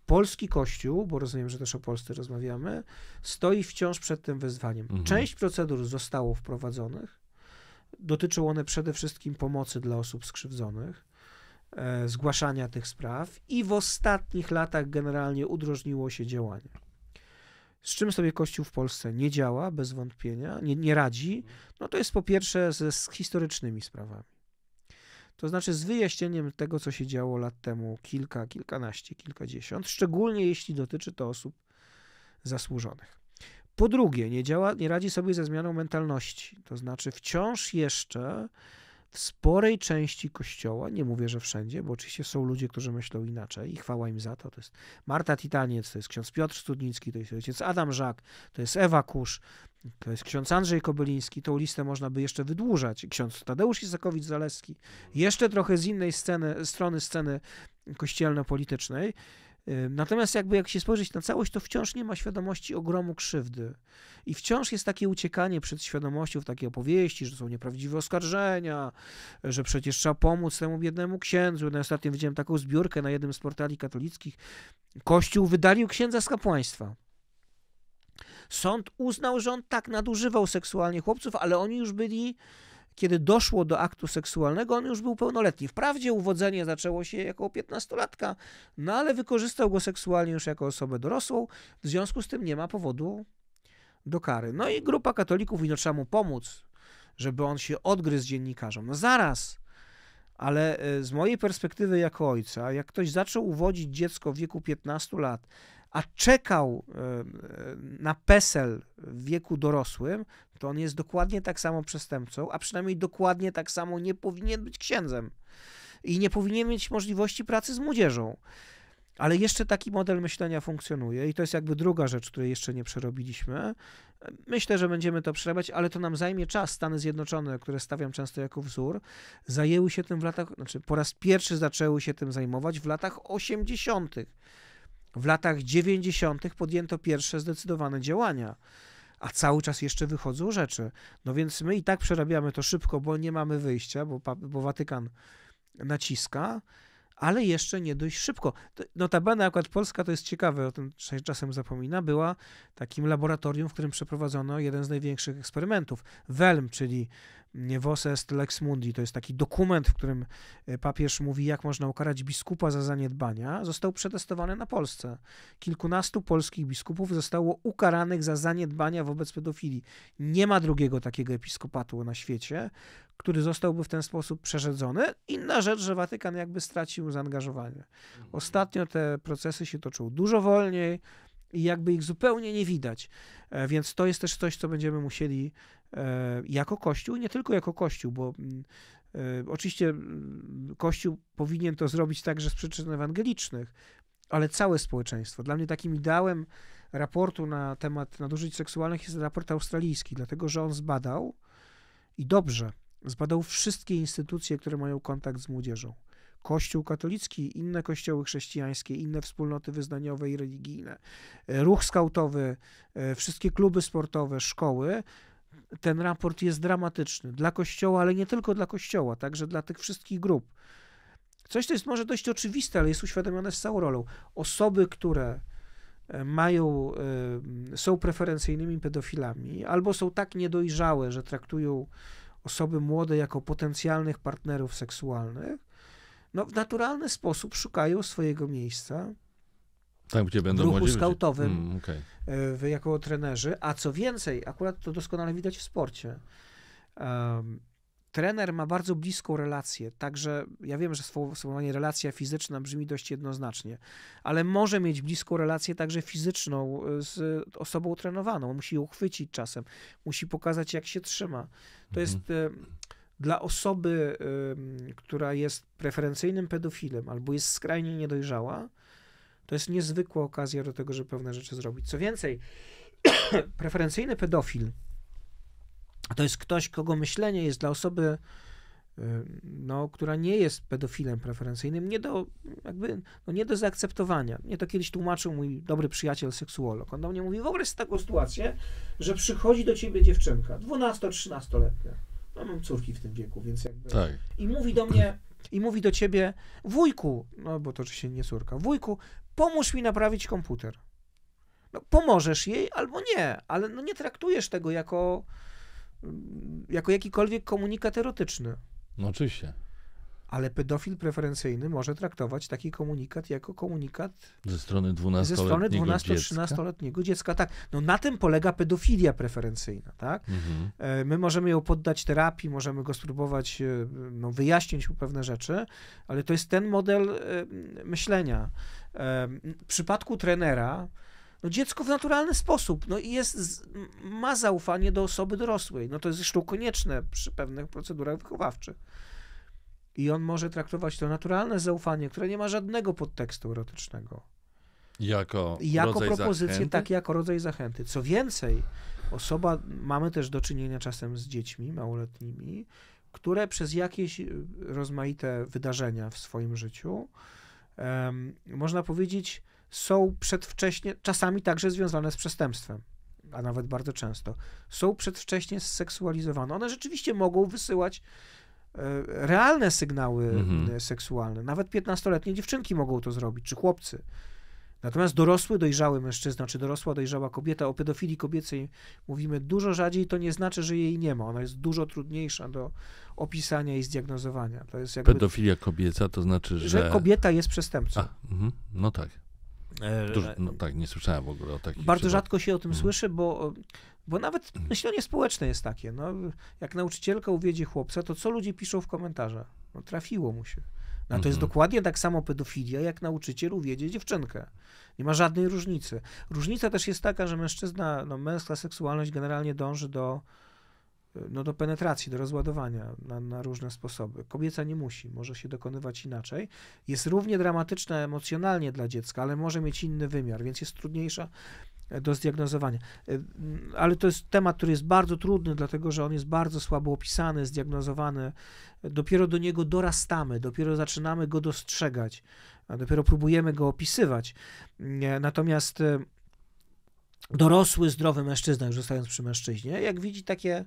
Polski Kościół, bo rozumiem, że też o Polsce rozmawiamy, stoi wciąż przed tym wyzwaniem. Mhm. Część procedur zostało wprowadzonych. Dotyczą one przede wszystkim pomocy dla osób skrzywdzonych e, zgłaszania tych spraw i w ostatnich latach generalnie udrożniło się działanie z czym sobie Kościół w Polsce nie działa, bez wątpienia, nie, nie radzi, no to jest po pierwsze ze, z historycznymi sprawami. To znaczy z wyjaśnieniem tego, co się działo lat temu kilka, kilkanaście, kilkadziesiąt, szczególnie jeśli dotyczy to osób zasłużonych. Po drugie, nie, działa, nie radzi sobie ze zmianą mentalności, to znaczy wciąż jeszcze w sporej części kościoła, nie mówię, że wszędzie, bo oczywiście są ludzie, którzy myślą inaczej i chwała im za to. To jest Marta Titaniec, to jest ksiądz Piotr Studnicki, to jest ojciec Adam Żak, to jest Ewa Kusz, to jest ksiądz Andrzej Kobyliński. Tą listę można by jeszcze wydłużać. Ksiądz Tadeusz Isakowicz-Zaleski. Jeszcze trochę z innej sceny, strony sceny kościelno-politycznej. Natomiast jakby jak się spojrzeć na całość, to wciąż nie ma świadomości ogromu krzywdy. I wciąż jest takie uciekanie przed świadomością w takie opowieści, że są nieprawdziwe oskarżenia, że przecież trzeba pomóc temu biednemu księdzu. Na no ostatnim widziałem taką zbiórkę na jednym z portali katolickich. Kościół wydalił księdza z kapłaństwa. Sąd uznał, że on tak nadużywał seksualnie chłopców, ale oni już byli kiedy doszło do aktu seksualnego, on już był pełnoletni. Wprawdzie uwodzenie zaczęło się jako 15-latka, no ale wykorzystał go seksualnie już jako osobę dorosłą, w związku z tym nie ma powodu do kary. No i grupa katolików, i no trzeba mu pomóc, żeby on się odgryzł dziennikarzom. No zaraz, ale e, z mojej perspektywy jako ojca, jak ktoś zaczął uwodzić dziecko w wieku 15 lat, a czekał e, na PESEL w wieku dorosłym, to on jest dokładnie tak samo przestępcą, a przynajmniej dokładnie tak samo nie powinien być księdzem i nie powinien mieć możliwości pracy z młodzieżą. Ale jeszcze taki model myślenia funkcjonuje i to jest jakby druga rzecz, której jeszcze nie przerobiliśmy. Myślę, że będziemy to przerabiać, ale to nam zajmie czas. Stany Zjednoczone, które stawiam często jako wzór, zajęły się tym w latach, znaczy po raz pierwszy zaczęły się tym zajmować w latach 80. W latach 90. podjęto pierwsze zdecydowane działania, a cały czas jeszcze wychodzą rzeczy. No więc my i tak przerabiamy to szybko, bo nie mamy wyjścia, bo, bo Watykan naciska, ale jeszcze nie dość szybko. Notabene akurat Polska, to jest ciekawe, o tym czasem zapomina, była takim laboratorium, w którym przeprowadzono jeden z największych eksperymentów. WELM, czyli Vos est lex mundi, to jest taki dokument, w którym e, papież mówi, jak można ukarać biskupa za zaniedbania, został przetestowany na Polsce. Kilkunastu polskich biskupów zostało ukaranych za zaniedbania wobec pedofilii. Nie ma drugiego takiego episkopatu na świecie, który zostałby w ten sposób przerzedzony. Inna rzecz, że Watykan jakby stracił zaangażowanie. Mhm. Ostatnio te procesy się toczą dużo wolniej, i jakby ich zupełnie nie widać. E, więc to jest też coś, co będziemy musieli e, jako Kościół, nie tylko jako Kościół, bo mm, e, oczywiście mm, Kościół powinien to zrobić także z przyczyn ewangelicznych, ale całe społeczeństwo. Dla mnie takim ideałem raportu na temat nadużyć seksualnych jest raport australijski, dlatego że on zbadał i dobrze zbadał wszystkie instytucje, które mają kontakt z młodzieżą. Kościół katolicki, inne kościoły chrześcijańskie, inne wspólnoty wyznaniowe i religijne, e, ruch skautowy, e, wszystkie kluby sportowe, szkoły, ten raport jest dramatyczny dla Kościoła, ale nie tylko dla Kościoła, także dla tych wszystkich grup. Coś, co jest może dość oczywiste, ale jest uświadomione z całą rolą. Osoby, które e, mają, są preferencyjnymi pedofilami, albo są tak niedojrzałe, że traktują osoby młode jako potencjalnych partnerów seksualnych, no, w naturalny sposób szukają swojego miejsca. Tam, gdzie będą w ruchu skautowym, mm, okay. E, jako trenerzy. A co więcej, akurat to doskonale widać w sporcie. Um, trener ma bardzo bliską relację, także ja wiem, że sformułowanie relacja fizyczna brzmi dość jednoznacznie, ale może mieć bliską relację także fizyczną e, z osobą trenowaną. Musi ją chwycić czasem, musi pokazać, jak się trzyma. To jest mhm. e, dla osoby, która jest preferencyjnym pedofilem albo jest skrajnie niedojrzała, to jest niezwykła okazja do tego, żeby pewne rzeczy zrobić. Co więcej, preferencyjny pedofil to jest ktoś, kogo myślenie jest dla osoby, no, która nie jest pedofilem preferencyjnym, nie do, jakby, no, nie do zaakceptowania. Mnie to kiedyś tłumaczył mój dobry przyjaciel, seksuolog. On do mnie mówi, wyobraź taką sytuację, że przychodzi do ciebie dziewczynka, 12-13-letnia, no, mam córki w tym wieku, więc jakby... Tak. I mówi do mnie, i mówi do ciebie, wujku, no bo to oczywiście nie córka, wujku, pomóż mi naprawić komputer. No, pomożesz jej albo nie, ale no nie traktujesz tego jako, mm, jako jakikolwiek komunikat erotyczny. No oczywiście ale pedofil preferencyjny może traktować taki komunikat jako komunikat ze strony 12-13-letniego dziecka. dziecka. Tak, no na tym polega pedofilia preferencyjna, tak? Mhm. E, my możemy ją poddać terapii, możemy go spróbować e, no, wyjaśnić pewne rzeczy, ale to jest ten model e, myślenia. W przypadku trenera, no dziecko w naturalny sposób no jest, ma zaufanie do osoby dorosłej. No to jest zresztą konieczne przy pewnych procedurach wychowawczych. I on może traktować to naturalne zaufanie, które nie ma żadnego podtekstu erotycznego. Jako, jako propozycję, zachęty? tak, jako rodzaj zachęty. Co więcej, osoba, mamy też do czynienia czasem z dziećmi małoletnimi, które przez jakieś y, rozmaite wydarzenia w swoim życiu, um, można powiedzieć, są przedwcześnie, czasami także związane z przestępstwem, a nawet bardzo często, są przedwcześnie seksualizowane. One rzeczywiście mogą wysyłać E, realne sygnały mhm. E, seksualne. Nawet 15-letnie dziewczynki mogą to zrobić, czy chłopcy. Natomiast dorosły, dojrzały mężczyzna, czy dorosła, dojrzała kobieta, o pedofilii kobiecej mówimy dużo rzadziej, to nie znaczy, że jej nie ma. Ona jest dużo trudniejsza do opisania i zdiagnozowania. To jest jakby, Pedofilia kobieca to znaczy, że... Że kobieta jest przestępcą. A, mhm. no tak. E, Dużo, e, no tak, nie słyszałem w ogóle o takich. Bardzo rzadko się o tym hmm. słyszy, bo, e, bo nawet mhm. myślenie społeczne jest takie. No, jak nauczycielka uwiedzie chłopca, to co ludzie piszą w komentarzach? No, trafiło mu się. No, to jest mhm. dokładnie tak samo pedofilia, jak nauczyciel uwiedzie dziewczynkę. Nie ma żadnej różnicy. Różnica też jest taka, że mężczyzna, no, męska seksualność generalnie dąży do no, do penetracji, do rozładowania na, na, różne sposoby. Kobieca nie musi, może się dokonywać inaczej. Jest równie dramatyczna emocjonalnie dla dziecka, ale może mieć inny wymiar, więc jest trudniejsza e, do zdiagnozowania. E, ale to jest temat, który jest bardzo trudny, dlatego że on jest bardzo słabo opisany, zdiagnozowany. Dopiero do niego dorastamy, dopiero zaczynamy go dostrzegać, dopiero próbujemy go opisywać. Natomiast e, dorosły, zdrowy mężczyzna, już zostając przy mężczyźnie, jak widzi takie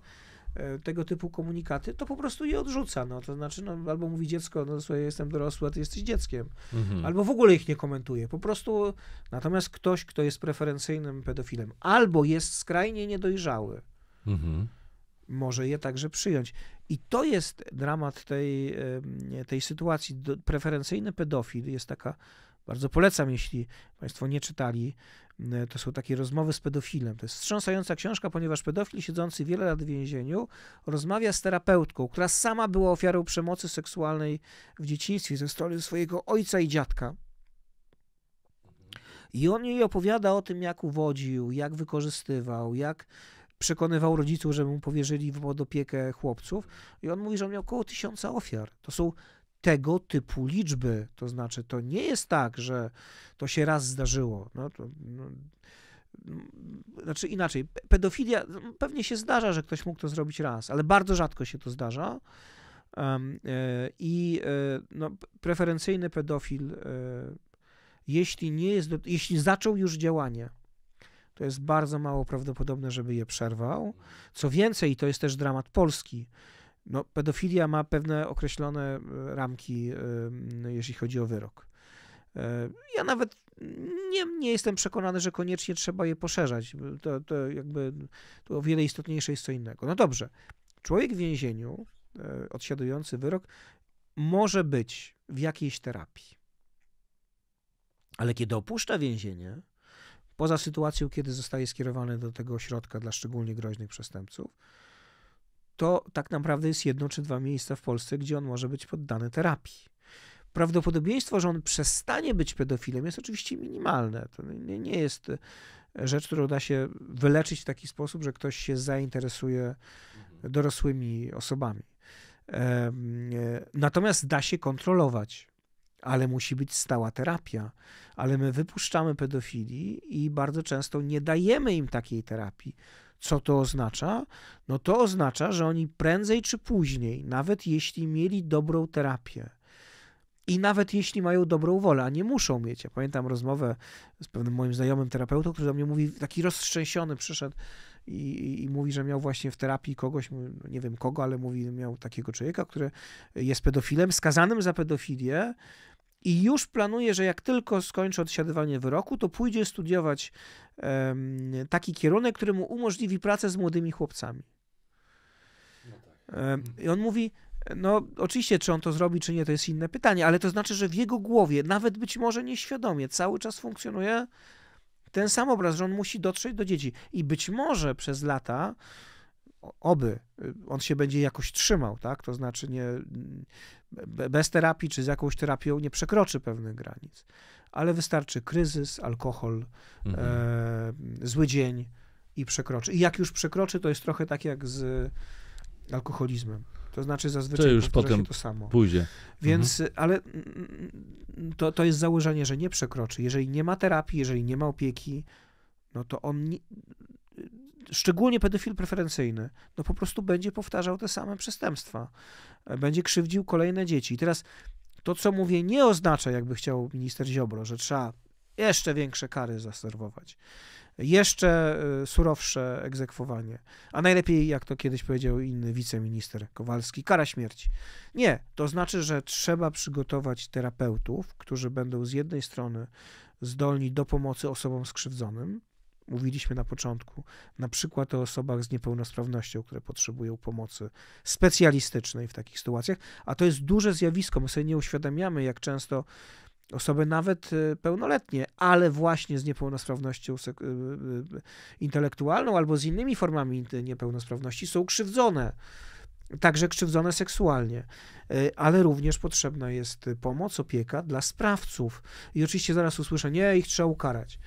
E, tego typu komunikaty, to po prostu je odrzuca. No, to znaczy, no, albo mówi dziecko, no słuchaj, jestem dorosły, a ty jesteś dzieckiem. Mhm. Albo w ogóle ich nie komentuje. Po prostu, natomiast ktoś, kto jest preferencyjnym pedofilem, albo jest skrajnie niedojrzały, mhm. może je także przyjąć. I to jest dramat tej, tej sytuacji. Preferencyjny pedofil jest taka, bardzo polecam, jeśli państwo nie czytali, E, to są takie rozmowy z pedofilem. To jest wstrząsająca książka, ponieważ pedofil siedzący wiele lat w więzieniu rozmawia z terapeutką, która sama była ofiarą przemocy seksualnej w dzieciństwie ze strony swojego ojca i dziadka. I on jej opowiada o tym, jak uwodził, jak wykorzystywał, jak przekonywał rodziców, żeby mu powierzyli w opiekę chłopców. I on mówi, że on miał około tysiąca ofiar. To są tego typu liczby. To znaczy, to nie jest tak, że to się raz zdarzyło. No, to, no, znaczy inaczej, pedofilia pewnie się zdarza, że ktoś mógł to zrobić raz, ale bardzo rzadko się to zdarza. E, I e, no, preferencyjny pedofil, e, jeśli nie jest, jeśli zaczął już działanie, to jest bardzo mało prawdopodobne, żeby je przerwał. Co więcej, to jest też dramat Polski no, pedofilia ma pewne określone e, ramki, e, jeśli chodzi o wyrok. E, ja nawet nie, nie jestem przekonany, że koniecznie trzeba je poszerzać. To, to jakby to o wiele istotniejsze jest co innego. No dobrze, człowiek w więzieniu, odsiadujący wyrok, może być w jakiejś terapii. Ale kiedy opuszcza więzienie, poza sytuacją, kiedy zostaje skierowany do tego ośrodka dla szczególnie groźnych przestępców, to tak naprawdę jest jedno czy dwa miejsca w Polsce, gdzie on może być poddany terapii. Prawdopodobieństwo, że on przestanie być pedofilem, jest oczywiście minimalne. To nie, nie jest e, rzecz, którą da się wyleczyć w taki sposób, że ktoś się zainteresuje mhm. dorosłymi osobami. E, natomiast da się kontrolować, ale musi być stała terapia. Ale my wypuszczamy pedofili i bardzo często nie dajemy im takiej terapii. Co to oznacza? No to oznacza, że oni prędzej czy później, nawet jeśli mieli dobrą terapię, i nawet jeśli mają dobrą wolę, a nie muszą mieć. Ja pamiętam rozmowę z pewnym moim znajomym terapeutą, który do mnie mówi, taki roztrzęsiony przyszedł i, i, i, mówi, że miał właśnie w terapii kogoś, nie wiem kogo, ale mówi, miał takiego człowieka, który jest pedofilem, skazanym za pedofilię, i już planuje, że jak tylko skończy odsiadywanie wyroku, to pójdzie studiować taki kierunek, który mu umożliwi pracę z młodymi chłopcami. No tak. mhm. I on mówi, no, oczywiście, czy on to zrobi, czy nie, to jest inne pytanie, ale to znaczy, że w jego głowie, nawet być może nieświadomie, cały czas funkcjonuje ten sam obraz, że on musi dotrzeć do dzieci. I być może przez lata oby y, on się będzie jakoś trzymał, tak? To znaczy nie, bez terapii czy z jakąś terapią nie przekroczy pewnych granic. Ale wystarczy kryzys, alkohol, mhm. e, zły dzień i przekroczy. I jak już przekroczy, to jest trochę tak jak z alkoholizmem. To znaczy zazwyczaj to już potem się to samo. Pójdzie. Więc, mhm. ale mm, mm, to, to jest założenie, że nie przekroczy. Jeżeli nie ma terapii, jeżeli nie ma opieki, no to on nie, szczególnie pedofil preferencyjny, no po prostu będzie powtarzał te same przestępstwa. E, będzie krzywdził kolejne dzieci. I teraz to, co mówię, nie oznacza, jakby chciał minister Ziobro, że trzeba jeszcze większe kary zaserwować, jeszcze e, surowsze egzekwowanie, a najlepiej, jak to kiedyś powiedział inny wiceminister Kowalski, kara śmierci. Nie, to znaczy, że trzeba przygotować terapeutów, którzy będą z jednej strony zdolni do pomocy osobom skrzywdzonym, mówiliśmy na początku, na przykład o osobach z niepełnosprawnością, które potrzebują pomocy specjalistycznej w takich sytuacjach, a to jest duże zjawisko. My sobie nie uświadamiamy, jak często osoby nawet y, pełnoletnie, ale właśnie z niepełnosprawnością y, y, intelektualną albo z innymi formami niepełnosprawności są krzywdzone. Także krzywdzone seksualnie, ale również potrzebna jest pomoc, opieka dla sprawców. I oczywiście zaraz usłyszę, nie, ich trzeba ukarać.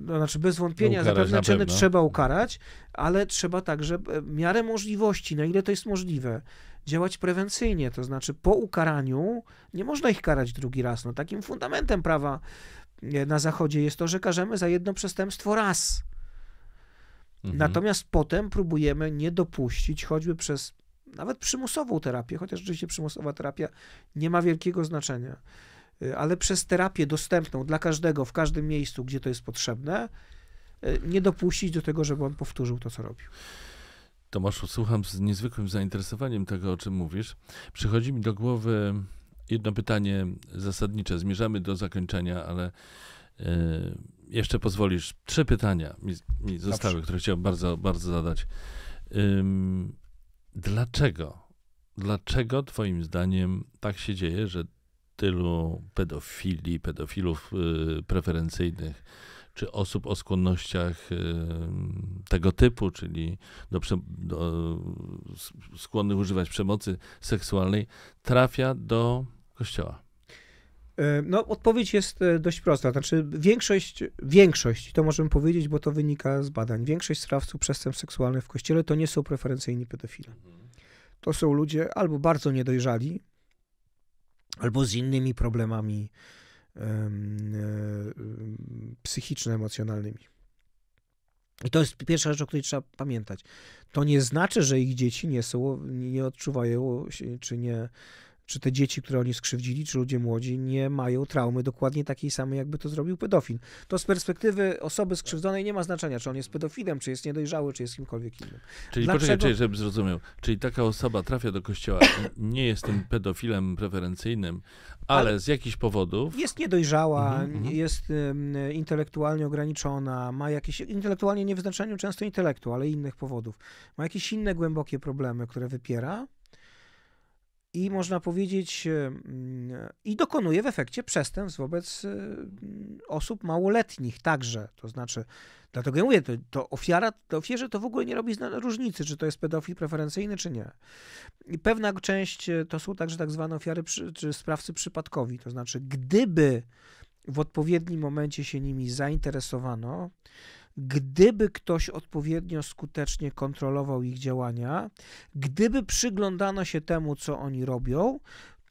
No, znaczy bez wątpienia za pewne czyny trzeba ukarać, ale trzeba także e, w miarę możliwości, na ile to jest możliwe, działać prewencyjnie, to znaczy po ukaraniu nie można ich karać drugi raz. No, takim fundamentem prawa e, na Zachodzie jest to, że karzemy za jedno przestępstwo raz. Mhm. Natomiast potem próbujemy nie dopuścić, choćby przez nawet przymusową terapię, chociaż rzeczywiście przymusowa terapia nie ma wielkiego znaczenia Y, ale przez terapię dostępną dla każdego, w każdym miejscu, gdzie to jest potrzebne, y, nie dopuścić do tego, żeby on powtórzył to, co robił. Tomaszu, słucham z niezwykłym zainteresowaniem tego, o czym mówisz. Przychodzi mi do głowy jedno pytanie zasadnicze. Zmierzamy do zakończenia, ale y, jeszcze pozwolisz. Trzy pytania mi, mi zostały, Dobrze. które chciałbym bardzo, bardzo zadać. dlaczego? Dlaczego Twoim zdaniem tak się dzieje, że tylu pedofili, pedofilów y, preferencyjnych, czy osób o skłonnościach y, tego typu, czyli do, do, skłonnych używać przemocy seksualnej, trafia do kościoła? E, no, odpowiedź jest e, dość prosta. Znaczy, większość, większość, to możemy powiedzieć, bo to wynika z badań, większość sprawców przestępstw seksualnych w kościele to nie są preferencyjni pedofile. Mhm. To są ludzie albo bardzo niedojrzali, albo z innymi problemami psychiczno-emocjonalnymi. I to jest pierwsza rzecz, o której trzeba pamiętać. To nie znaczy, że ich dzieci nie, są, nie odczuwają czy nie czy te dzieci, które oni skrzywdzili, czy ludzie młodzi, nie mają traumy dokładnie takiej samej, jakby to zrobił pedofil. To z perspektywy osoby skrzywdzonej nie ma znaczenia, czy on jest pedofilem, czy jest niedojrzały, czy jest kimkolwiek innym. Czyli Dlaczego... poczekaj, żebym zrozumiał. Czyli taka osoba trafia do kościoła, nie jest tym pedofilem preferencyjnym, ale, ale z jakichś powodów. Jest niedojrzała, mhm, mhm. jest um, intelektualnie ograniczona, ma jakieś, intelektualnie nie w znaczeniu często intelektu, ale innych powodów. Ma jakieś inne głębokie problemy, które wypiera i można powiedzieć, e, mm, i dokonuje w efekcie przestępstw wobec e, osób małoletnich także. To znaczy, dlatego ja mówię, to, to ofiara, to ofierze to w ogóle nie robi różnicy, czy to jest pedofil preferencyjny, czy nie. I pewna część e, to są także tak zwane ofiary przy, czy sprawcy przypadkowi. To znaczy, gdyby w odpowiednim momencie się nimi zainteresowano, gdyby ktoś odpowiednio skutecznie kontrolował ich działania, gdyby przyglądano się temu, co oni robią,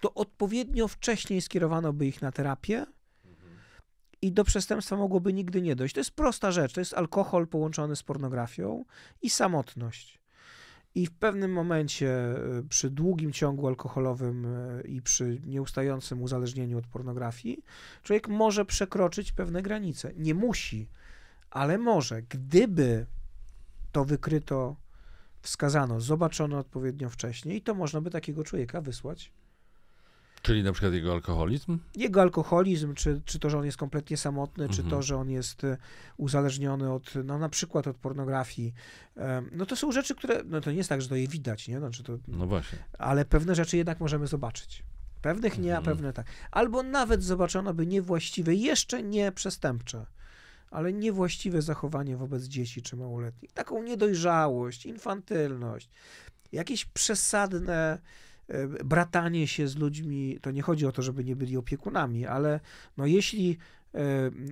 to odpowiednio wcześniej skierowano by ich na terapię i do przestępstwa mogłoby nigdy nie dojść. To jest prosta rzecz. To jest alkohol połączony z pornografią i samotność. I w pewnym momencie e, przy długim ciągu alkoholowym e, i przy nieustającym uzależnieniu od pornografii, człowiek może przekroczyć pewne granice. Nie musi ale może gdyby to wykryto, wskazano, zobaczono odpowiednio wcześniej, to można by takiego człowieka wysłać. Czyli na przykład jego alkoholizm? Jego alkoholizm, czy, czy to, że on jest kompletnie samotny, mhm. czy to, że on jest e, uzależniony od, no na przykład od pornografii. No to są rzeczy, które, no to nie jest tak, że to je widać, nie? Znaczy to, no właśnie. Ale pewne rzeczy jednak możemy zobaczyć. Pewnych nie, a mhm. pewne tak. Albo nawet zobaczono by niewłaściwe, jeszcze nie przestępcze ale niewłaściwe zachowanie wobec dzieci czy małoletnich. Taką niedojrzałość, infantylność, jakieś przesadne e, bratanie się z ludźmi, to nie chodzi o to, żeby nie byli opiekunami, ale no jeśli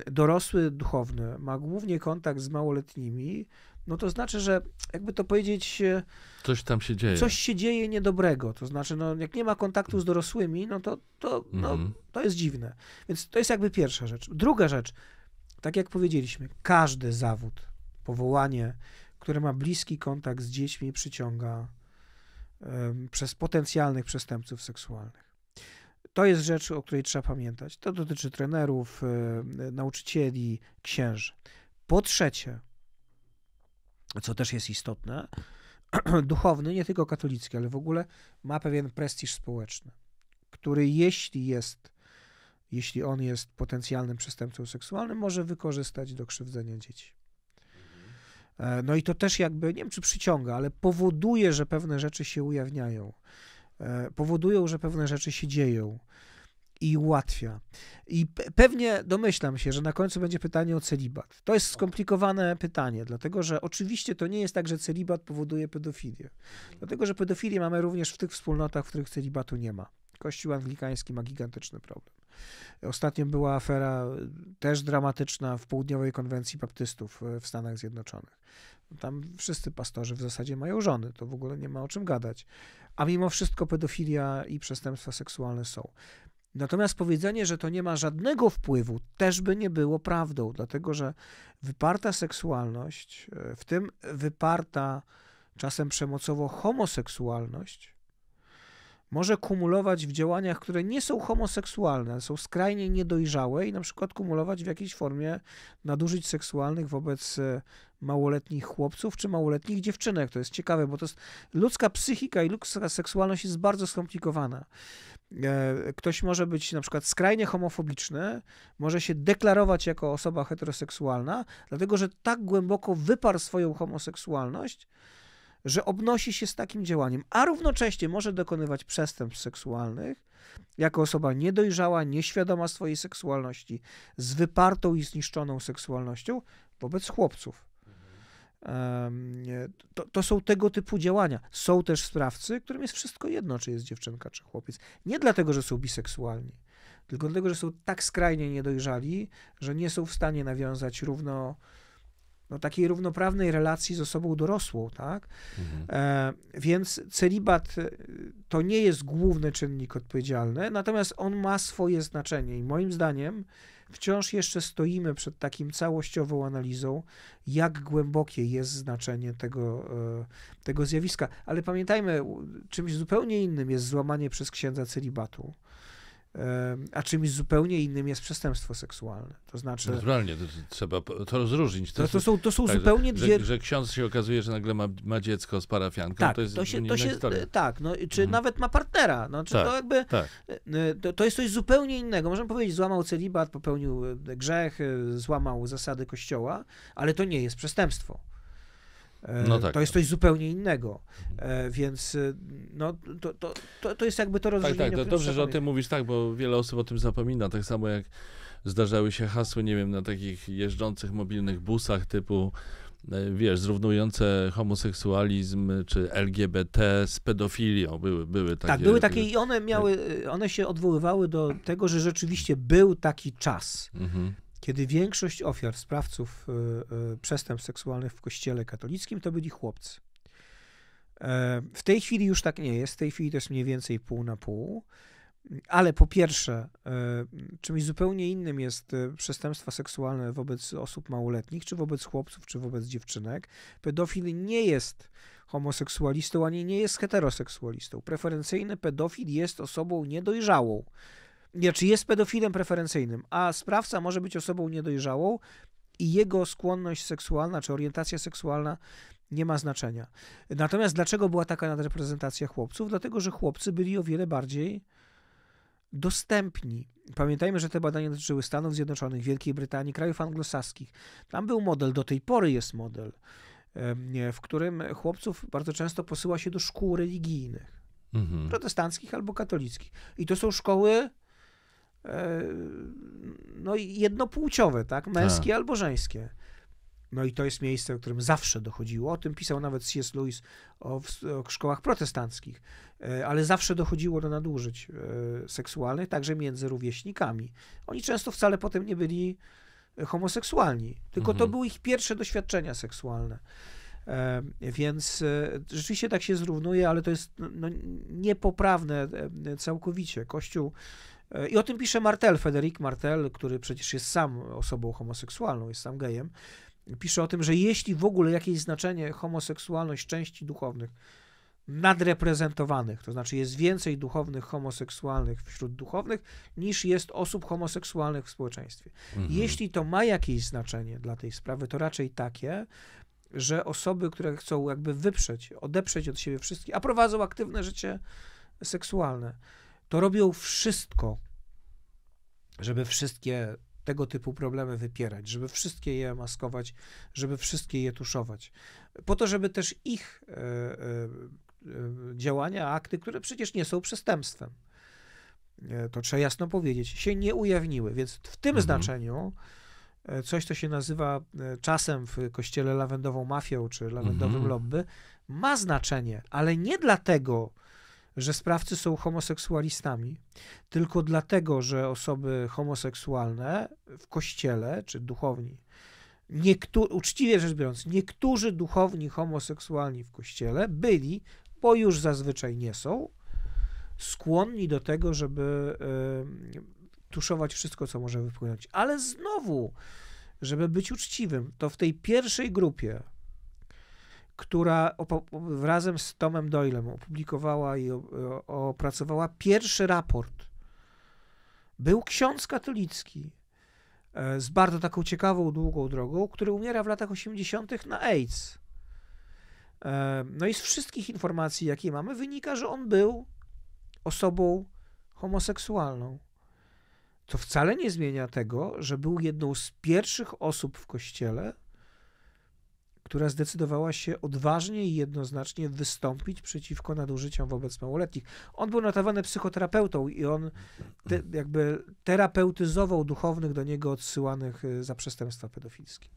e, dorosły duchowny ma głównie kontakt z małoletnimi, no to znaczy, że jakby to powiedzieć. E, coś tam się dzieje. Coś się dzieje niedobrego. To znaczy, no, jak nie ma kontaktu z dorosłymi, no to, to, mm -hmm. no, mhm. to jest dziwne. Więc to jest jakby pierwsza rzecz. Druga rzecz, tak jak powiedzieliśmy, każdy zawód, powołanie, które ma bliski kontakt z dziećmi, przyciąga przez potencjalnych przestępców seksualnych. To jest rzecz, o której trzeba pamiętać. To dotyczy trenerów, nauczycieli, księży. Po trzecie, co też jest istotne, duchowny, nie tylko katolicki, ale w ogóle ma pewien prestiż społeczny, który jeśli jest jeśli on jest potencjalnym przestępcą seksualnym, może wykorzystać do krzywdzenia dzieci. E, no i to też jakby, nie wiem czy przyciąga, ale powoduje, że pewne rzeczy się ujawniają, e, powodują, że pewne rzeczy się dzieją i ułatwia. I pewnie domyślam się, że na końcu będzie pytanie o celibat. To jest skomplikowane pytanie, dlatego że oczywiście to nie jest tak, że celibat powoduje pedofilię. Dlatego, że pedofilię mamy również w tych wspólnotach, w których celibatu nie ma. Kościół anglikański ma gigantyczny problem. Ostatnio była afera y, też dramatyczna w Południowej Konwencji Baptystów y, w Stanach Zjednoczonych. Tam wszyscy pastorzy w zasadzie mają żony, to w ogóle nie ma o czym gadać. A mimo wszystko pedofilia i przestępstwa seksualne są. Natomiast powiedzenie, że to nie ma żadnego wpływu, też by nie było prawdą, dlatego że wyparta seksualność, y, w tym wyparta czasem przemocowo homoseksualność, może kumulować w działaniach, które nie są homoseksualne, są skrajnie niedojrzałe i na przykład kumulować w jakiejś formie nadużyć seksualnych wobec e, małoletnich chłopców czy małoletnich dziewczynek. To jest ciekawe, bo to jest ludzka psychika i ludzka seksualność jest bardzo skomplikowana. E, ktoś może być na przykład skrajnie homofobiczny, może się deklarować jako osoba heteroseksualna, dlatego że tak głęboko wyparł swoją homoseksualność, że obnosi się z takim działaniem, a równocześnie może dokonywać przestępstw seksualnych jako osoba niedojrzała, nieświadoma swojej seksualności, z wypartą i zniszczoną seksualnością wobec chłopców. To, to, są tego typu działania. Są też sprawcy, którym jest wszystko jedno, czy jest dziewczynka, czy chłopiec. Nie dlatego, że są biseksualni, tylko dlatego, że są tak skrajnie niedojrzali, że nie są w stanie nawiązać równo no, takiej równoprawnej relacji z osobą dorosłą, tak? Mhm. E, więc celibat e, to nie jest główny czynnik odpowiedzialny, natomiast on ma swoje znaczenie i moim zdaniem wciąż jeszcze stoimy przed takim całościową analizą, jak głębokie jest znaczenie tego, e, tego zjawiska. Ale pamiętajmy, czymś zupełnie innym jest złamanie przez księdza celibatu a czymś zupełnie innym jest przestępstwo seksualne. To znaczy. Naturalnie, to, to trzeba to rozróżnić. To, no to, to są, to są tak, zupełnie że, dwie. Że, że, ksiądz się okazuje, że nagle ma, ma dziecko z parafianką, tak, to jest to się, to się, e, Tak, no, czy mhm. nawet ma partnera. No, czy tak, to, jakby, tak. E, e, to, to jest coś zupełnie innego. Możemy powiedzieć, złamał celibat, popełnił grzech, złamał zasady kościoła, ale to nie jest przestępstwo. E, no tak. To jest coś zupełnie innego. E, więc e, no, to, to, to, to jest jakby to rozróżnienie. Tak, tak, to dobrze, że o tym mówisz, tak, bo wiele osób o tym zapomina. Tak samo jak zdarzały się hasły, nie wiem, na takich jeżdżących mobilnych busach typu wiesz, zrównujące homoseksualizm czy LGBT z pedofilią. Były, były takie. Tak, były takie i one miały, tak. one się odwoływały do tego, że rzeczywiście był taki czas. Mhm kiedy większość ofiar sprawców e, e, przestępstw seksualnych w kościele katolickim to byli chłopcy. E, w tej chwili już tak nie jest, w tej chwili to jest mniej więcej pół na pół. Ale po pierwsze, czymś zupełnie innym jest przestępstwa seksualne wobec osób małoletnich, czy wobec chłopców, czy wobec dziewczynek. Pedofil nie jest homoseksualistą, ani nie jest heteroseksualistą. Preferencyjny pedofil jest osobą niedojrzałą, znaczy jest pedofilem preferencyjnym, a sprawca może być osobą niedojrzałą i jego skłonność seksualna czy orientacja seksualna nie ma znaczenia. Natomiast dlaczego była taka nadreprezentacja chłopców? Dlatego, że chłopcy byli o wiele bardziej dostępni. Pamiętajmy, że te badania dotyczyły Stanów Zjednoczonych, Wielkiej Brytanii, krajów anglosaskich. Tam był model, do tej pory jest model, w którym chłopców bardzo często posyła się do szkół religijnych, mhm. protestanckich albo katolickich. I to są szkoły E, no jednopłciowe, tak? Męskie tak. albo żeńskie. No i to jest miejsce, o którym zawsze dochodziło. O tym pisał nawet C.S. Lewis o, o szkołach protestanckich, e, ale zawsze dochodziło do nadużyć e, seksualnych, także między rówieśnikami. Oni często wcale potem nie byli homoseksualni, tylko mhm. to były ich pierwsze doświadczenia seksualne. Więc rzeczywiście tak się zrównuje, ale to jest no, no niepoprawne całkowicie. Kościół E, I o tym pisze Martel, Federic Martel, który przecież jest sam osobą homoseksualną, jest sam gejem. Pisze o tym, że jeśli w ogóle jakieś znaczenie homoseksualność części duchownych nadreprezentowanych, to znaczy jest więcej duchownych homoseksualnych wśród duchownych niż jest osób homoseksualnych w społeczeństwie. Mhm. Jeśli to ma jakieś znaczenie dla tej sprawy, to raczej takie, że osoby, które chcą jakby wyprzeć, odeprzeć od siebie wszystkich, a prowadzą aktywne życie seksualne, to robią wszystko, żeby wszystkie tego typu problemy wypierać, żeby wszystkie je maskować, żeby wszystkie je tuszować. Po to, żeby też ich e, e, e, działania, akty, które przecież nie są przestępstwem, to trzeba jasno powiedzieć, się nie ujawniły. Więc w tym mhm. znaczeniu coś, co się nazywa czasem w kościele lawendową mafią czy lawendowym mhm. lobby, ma znaczenie, ale nie dlatego, że sprawcy są homoseksualistami tylko dlatego, że osoby homoseksualne w kościele czy duchowni, niektóry, uczciwie rzecz biorąc, niektórzy duchowni homoseksualni w kościele byli, bo już zazwyczaj nie są, skłonni do tego, żeby y, tuszować wszystko, co może wypłynąć. Ale znowu, żeby być uczciwym, to w tej pierwszej grupie która razem z Tomem Doylem opublikowała i opracowała pierwszy raport. Był ksiądz katolicki e, z bardzo taką ciekawą, długą drogą, który umiera w latach 80. na AIDS. E, no i z wszystkich informacji, jakie mamy, wynika, że on był osobą homoseksualną. To wcale nie zmienia tego, że był jedną z pierwszych osób w kościele, która zdecydowała się odważnie i jednoznacznie wystąpić przeciwko nadużyciom wobec małoletnich. On był notowany psychoterapeutą i on te, jakby terapeutyzował duchownych do niego odsyłanych y, za przestępstwa pedofilskie.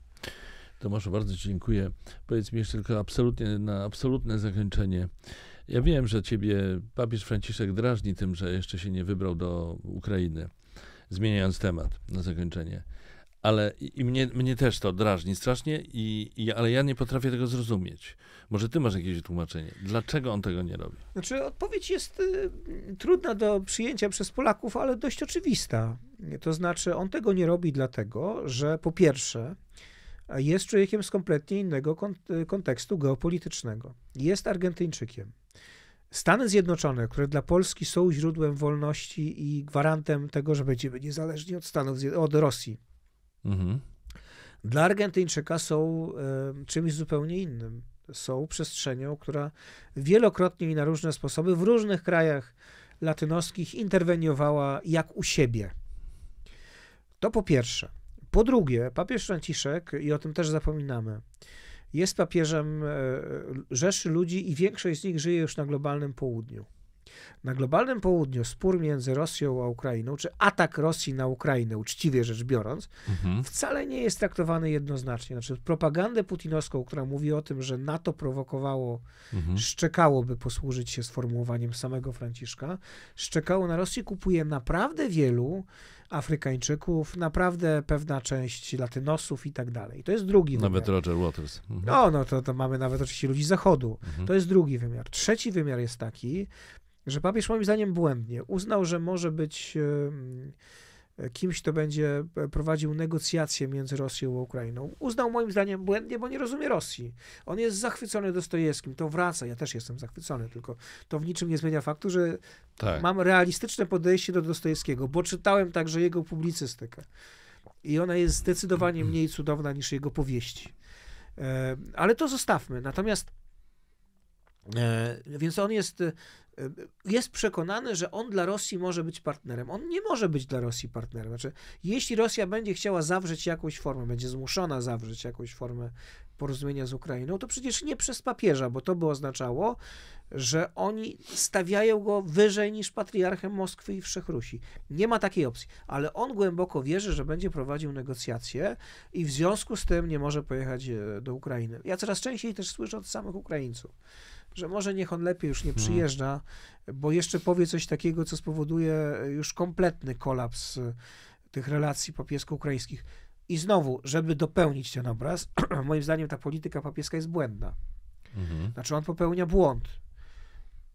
Tomaszu, bardzo dziękuję. Powiedz mi jeszcze tylko absolutnie, na absolutne zakończenie. Ja wiem, że ciebie papież Franciszek drażni tym, że jeszcze się nie wybrał do Ukrainy, zmieniając temat na zakończenie ale i mnie, mnie też to drażni strasznie, i, i, ale ja nie potrafię tego zrozumieć. Może ty masz jakieś tłumaczenie. Dlaczego on tego nie robi? Znaczy, odpowiedź jest y, trudna do przyjęcia przez Polaków, ale dość oczywista. To znaczy, on tego nie robi dlatego, że po pierwsze, jest człowiekiem z kompletnie innego y, kontekstu geopolitycznego. Jest Argentyńczykiem. Stany Zjednoczone, które dla Polski są źródłem wolności i gwarantem tego, że będziemy niezależni od Stanów, od Rosji, Mhm. Dla Argentyńczyka są e, czymś zupełnie innym. Są przestrzenią, która wielokrotnie i na różne sposoby w różnych krajach latynoskich interweniowała jak u siebie. To po pierwsze. Po drugie, papież Franciszek, i o tym też zapominamy, jest papieżem e, e, Rzeszy Ludzi i większość z nich żyje już na globalnym południu. Na globalnym południu spór między Rosją a Ukrainą, czy atak Rosji na Ukrainę, uczciwie rzecz biorąc, mhm. wcale nie jest traktowany jednoznacznie. Znaczy, propagandę putinowską, która mówi o tym, że NATO prowokowało, mhm. szczekałoby posłużyć się sformułowaniem samego Franciszka, szczekało na Rosji kupuje naprawdę wielu Afrykańczyków, naprawdę pewna część Latynosów i tak dalej. To jest drugi nawet wymiar. Nawet Roger Waters. Mhm. No, no to, to mamy nawet oczywiście ludzi z Zachodu. Mhm. To jest drugi wymiar. Trzeci wymiar jest taki, że papież moim zdaniem błędnie uznał, że może być kimś, kto będzie e, prowadził negocjacje między Rosją a Ukrainą. Uznał moim zdaniem błędnie, bo nie rozumie Rosji. On jest zachwycony Dostojewskim, to wraca, ja też jestem zachwycony, tylko to w niczym nie zmienia faktu, że tak. mam realistyczne podejście do Dostojewskiego, bo czytałem także jego publicystykę. I ona jest zdecydowanie mhm. mniej cudowna niż jego powieści. E, ale to zostawmy. Natomiast E, więc on jest, e, jest przekonany, że on dla Rosji może być partnerem. On nie może być dla Rosji partnerem. Znaczy, jeśli Rosja będzie chciała zawrzeć jakąś formę, będzie zmuszona zawrzeć jakąś formę porozumienia z Ukrainą, to przecież nie przez papieża, bo to by oznaczało, że oni stawiają go wyżej niż patriarchem Moskwy i Wszechrusi. Nie ma takiej opcji, ale on głęboko wierzy, że będzie prowadził negocjacje i w związku z tym nie może pojechać e, do Ukrainy. Ja coraz częściej też słyszę od samych Ukraińców że może niech on lepiej już nie mhm. przyjeżdża, bo jeszcze powie coś takiego, co spowoduje e, już kompletny kolaps e, tych relacji papiesko-ukraińskich. I znowu, żeby dopełnić ten obraz, moim zdaniem ta polityka papieska jest błędna. Mhm. Znaczy on popełnia błąd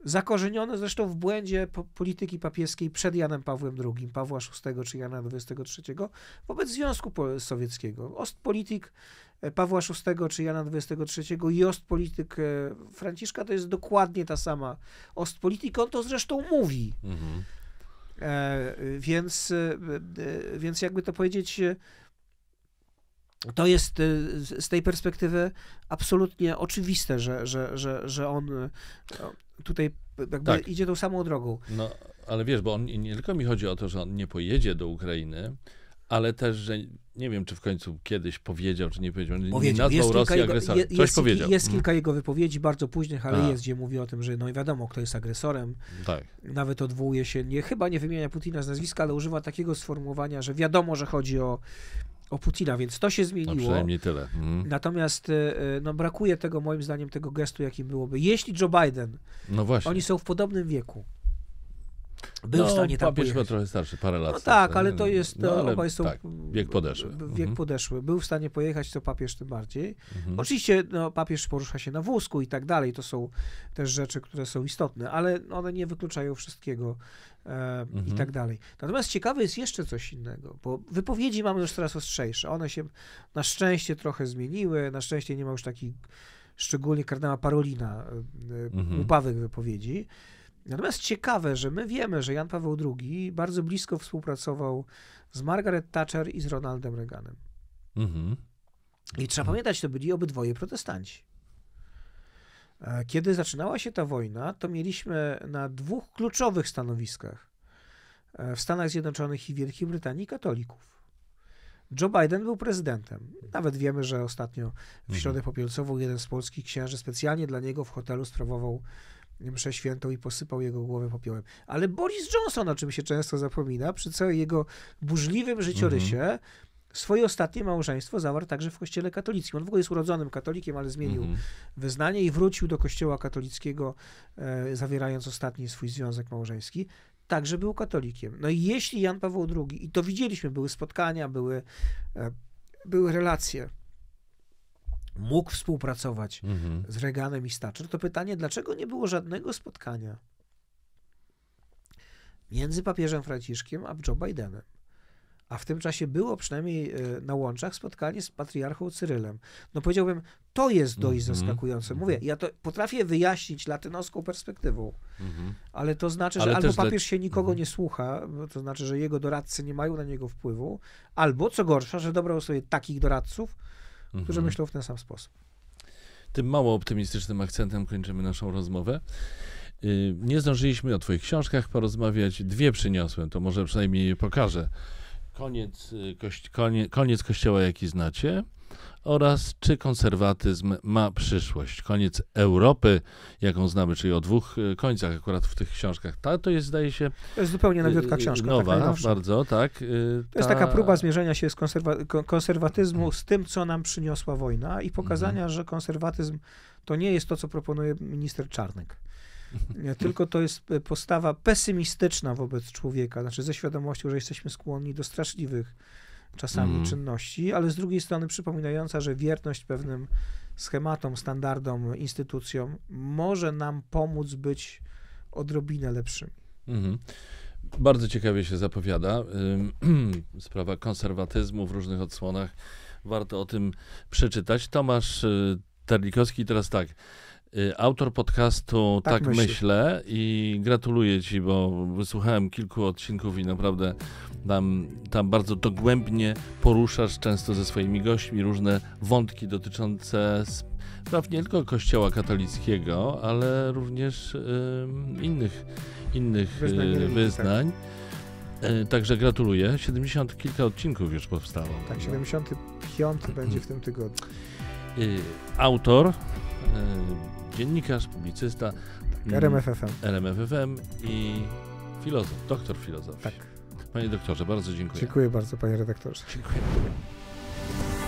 zakorzenione zresztą w błędzie polityki papieskiej przed Janem Pawłem II, Pawła VI czy Jana XXIII wobec Związku Sowieckiego. Ostpolitik e, Pawła VI czy Jana XXIII i ostpolitik e, Franciszka to jest dokładnie ta sama ostpolitik. On to zresztą mówi. Mhm. E, więc, e, e więc jakby to powiedzieć, to jest z tej perspektywy absolutnie oczywiste, że, że, że, że on tutaj tak. idzie tą samą drogą. No, ale wiesz, bo on, nie tylko mi chodzi o to, że on nie pojedzie do Ukrainy, ale też, że nie wiem, czy w końcu kiedyś powiedział, czy nie powiedział, powiedział. nie nazwał jest Rosji agresorem. Coś powiedział. Jest mhm. kilka jego wypowiedzi, bardzo późnych, ale A. Tak. jest, gdzie mówi o tym, że no i wiadomo, kto jest agresorem. Tak. Nawet odwołuje się, nie, chyba nie wymienia Putina z nazwiska, ale używa takiego sformułowania, że wiadomo, że chodzi o o Putina, więc to się zmieniło. przynajmniej tyle. Mhm. Natomiast e, e, no, brakuje tego, moim zdaniem, tego gestu, jakim byłoby. Jeśli Joe Biden, no właśnie. oni są w podobnym wieku, był no, w stanie tak pojechać. trochę starszy, parę lat. No tak, ale to jest, no, ale obaj są... Tak, wiek podeszły. Wiek mhm. podeszły. Był w stanie pojechać, to papież tym bardziej. Mhm. Oczywiście no, papież porusza się na wózku i tak dalej, to są też rzeczy, które są istotne, ale one nie wykluczają wszystkiego e, mhm. i tak dalej. Natomiast ciekawe jest jeszcze coś innego, bo wypowiedzi mamy już coraz ostrzejsze. One się na szczęście trochę zmieniły, na szczęście nie ma już takich, szczególnie kardynała Parolina, e, e, mhm. wypowiedzi, Natomiast ciekawe, że my wiemy, że Jan Paweł II bardzo blisko współpracował z Margaret Thatcher i z Ronaldem Reaganem. Mhm. I trzeba mhm. pamiętać, to byli obydwoje protestanci. E, kiedy zaczynała się ta wojna, to mieliśmy na dwóch kluczowych stanowiskach e, w Stanach Zjednoczonych i Wielkiej Brytanii katolików. Joe Biden był prezydentem. Nawet wiemy, że ostatnio w środę mhm. popielcową jeden z polskich księży specjalnie dla niego w hotelu sprawował mszę świętą i posypał jego głowę popiołem. Ale Boris Johnson, o czym się często zapomina, przy całej jego burzliwym życiorysie, mm Swoje ostatnie małżeństwo zawarł także w kościele katolickim. On w ogóle jest urodzonym katolikiem, ale zmienił mhm. wyznanie i wrócił do kościoła katolickiego, e, zawierając ostatni swój związek małżeński. Także był katolikiem. No i jeśli Jan Paweł II, i to widzieliśmy, były spotkania, były, e, były relacje, mógł współpracować mhm. z Reaganem i Thatcher, to pytanie, dlaczego nie było żadnego spotkania między papieżem Franciszkiem a Joe Bidenem? A w tym czasie było przynajmniej e, na łączach spotkanie z patriarchą Cyrylem. No powiedziałbym, to jest dość mm -hmm. zaskakujące. Mówię, mhm. ja to potrafię wyjaśnić latynoską perspektywą, mm -hmm. ale to znaczy, ale że albo papież się nikogo mm -hmm. nie słucha, to znaczy, że jego doradcy nie mają na niego wpływu, albo co gorsza, że dobrał sobie takich doradców, mhm. którzy myślą w ten sam sposób. Tym mało optymistycznym akcentem kończymy naszą rozmowę. Y, nie zdążyliśmy o Twoich książkach porozmawiać. Dwie przyniosłem, to może przynajmniej je pokażę. Koniec, y, koś koniec kościoła, jaki znacie oraz czy konserwatyzm ma przyszłość. Koniec Europy, jaką znamy, czyli o dwóch e, końcach akurat w tych książkach. Ta to jest, zdaje się... To jest zupełnie e, nowiutka e, książka. Nowa, bardzo, tak. Ta... To jest taka próba zmierzenia się z konserwa- konserwatyzmu z tym, co nam przyniosła wojna i pokazania, mhm. że konserwatyzm to nie jest to, co proponuje minister Czarnek tylko to jest postawa pesymistyczna wobec człowieka, znaczy ze świadomością, że jesteśmy skłonni do straszliwych czasami mm. czynności, ale z drugiej strony przypominająca, że wierność pewnym schematom, standardom, instytucjom może nam pomóc być odrobinę lepszymi. Mm. Bardzo ciekawie się zapowiada sprawa konserwatyzmu w różnych odsłonach. Warto o tym przeczytać. Tomasz y, Terlikowski teraz tak. Y, autor podcastu Tak, tak myślę. myślę. i gratuluję Ci, bo wysłuchałem kilku odcinków i naprawdę tam, tam bardzo dogłębnie poruszasz często ze swoimi gośćmi różne wątki dotyczące spraw nie tylko Kościoła katolickiego, ale również innych, innych y, wyznań. wyznań. Tak. Y, także gratuluję. 70 kilka odcinków już powstało. Tak, 75 no. będzie w tym tygodniu. Autor dziennikarz, publicysta. Tak, RMFFM. RMFFM i filozof, doktor filozofii. Tak. Panie doktorze, bardzo dziękuję. Dziękuję bardzo, panie redaktorze. Dziękuję.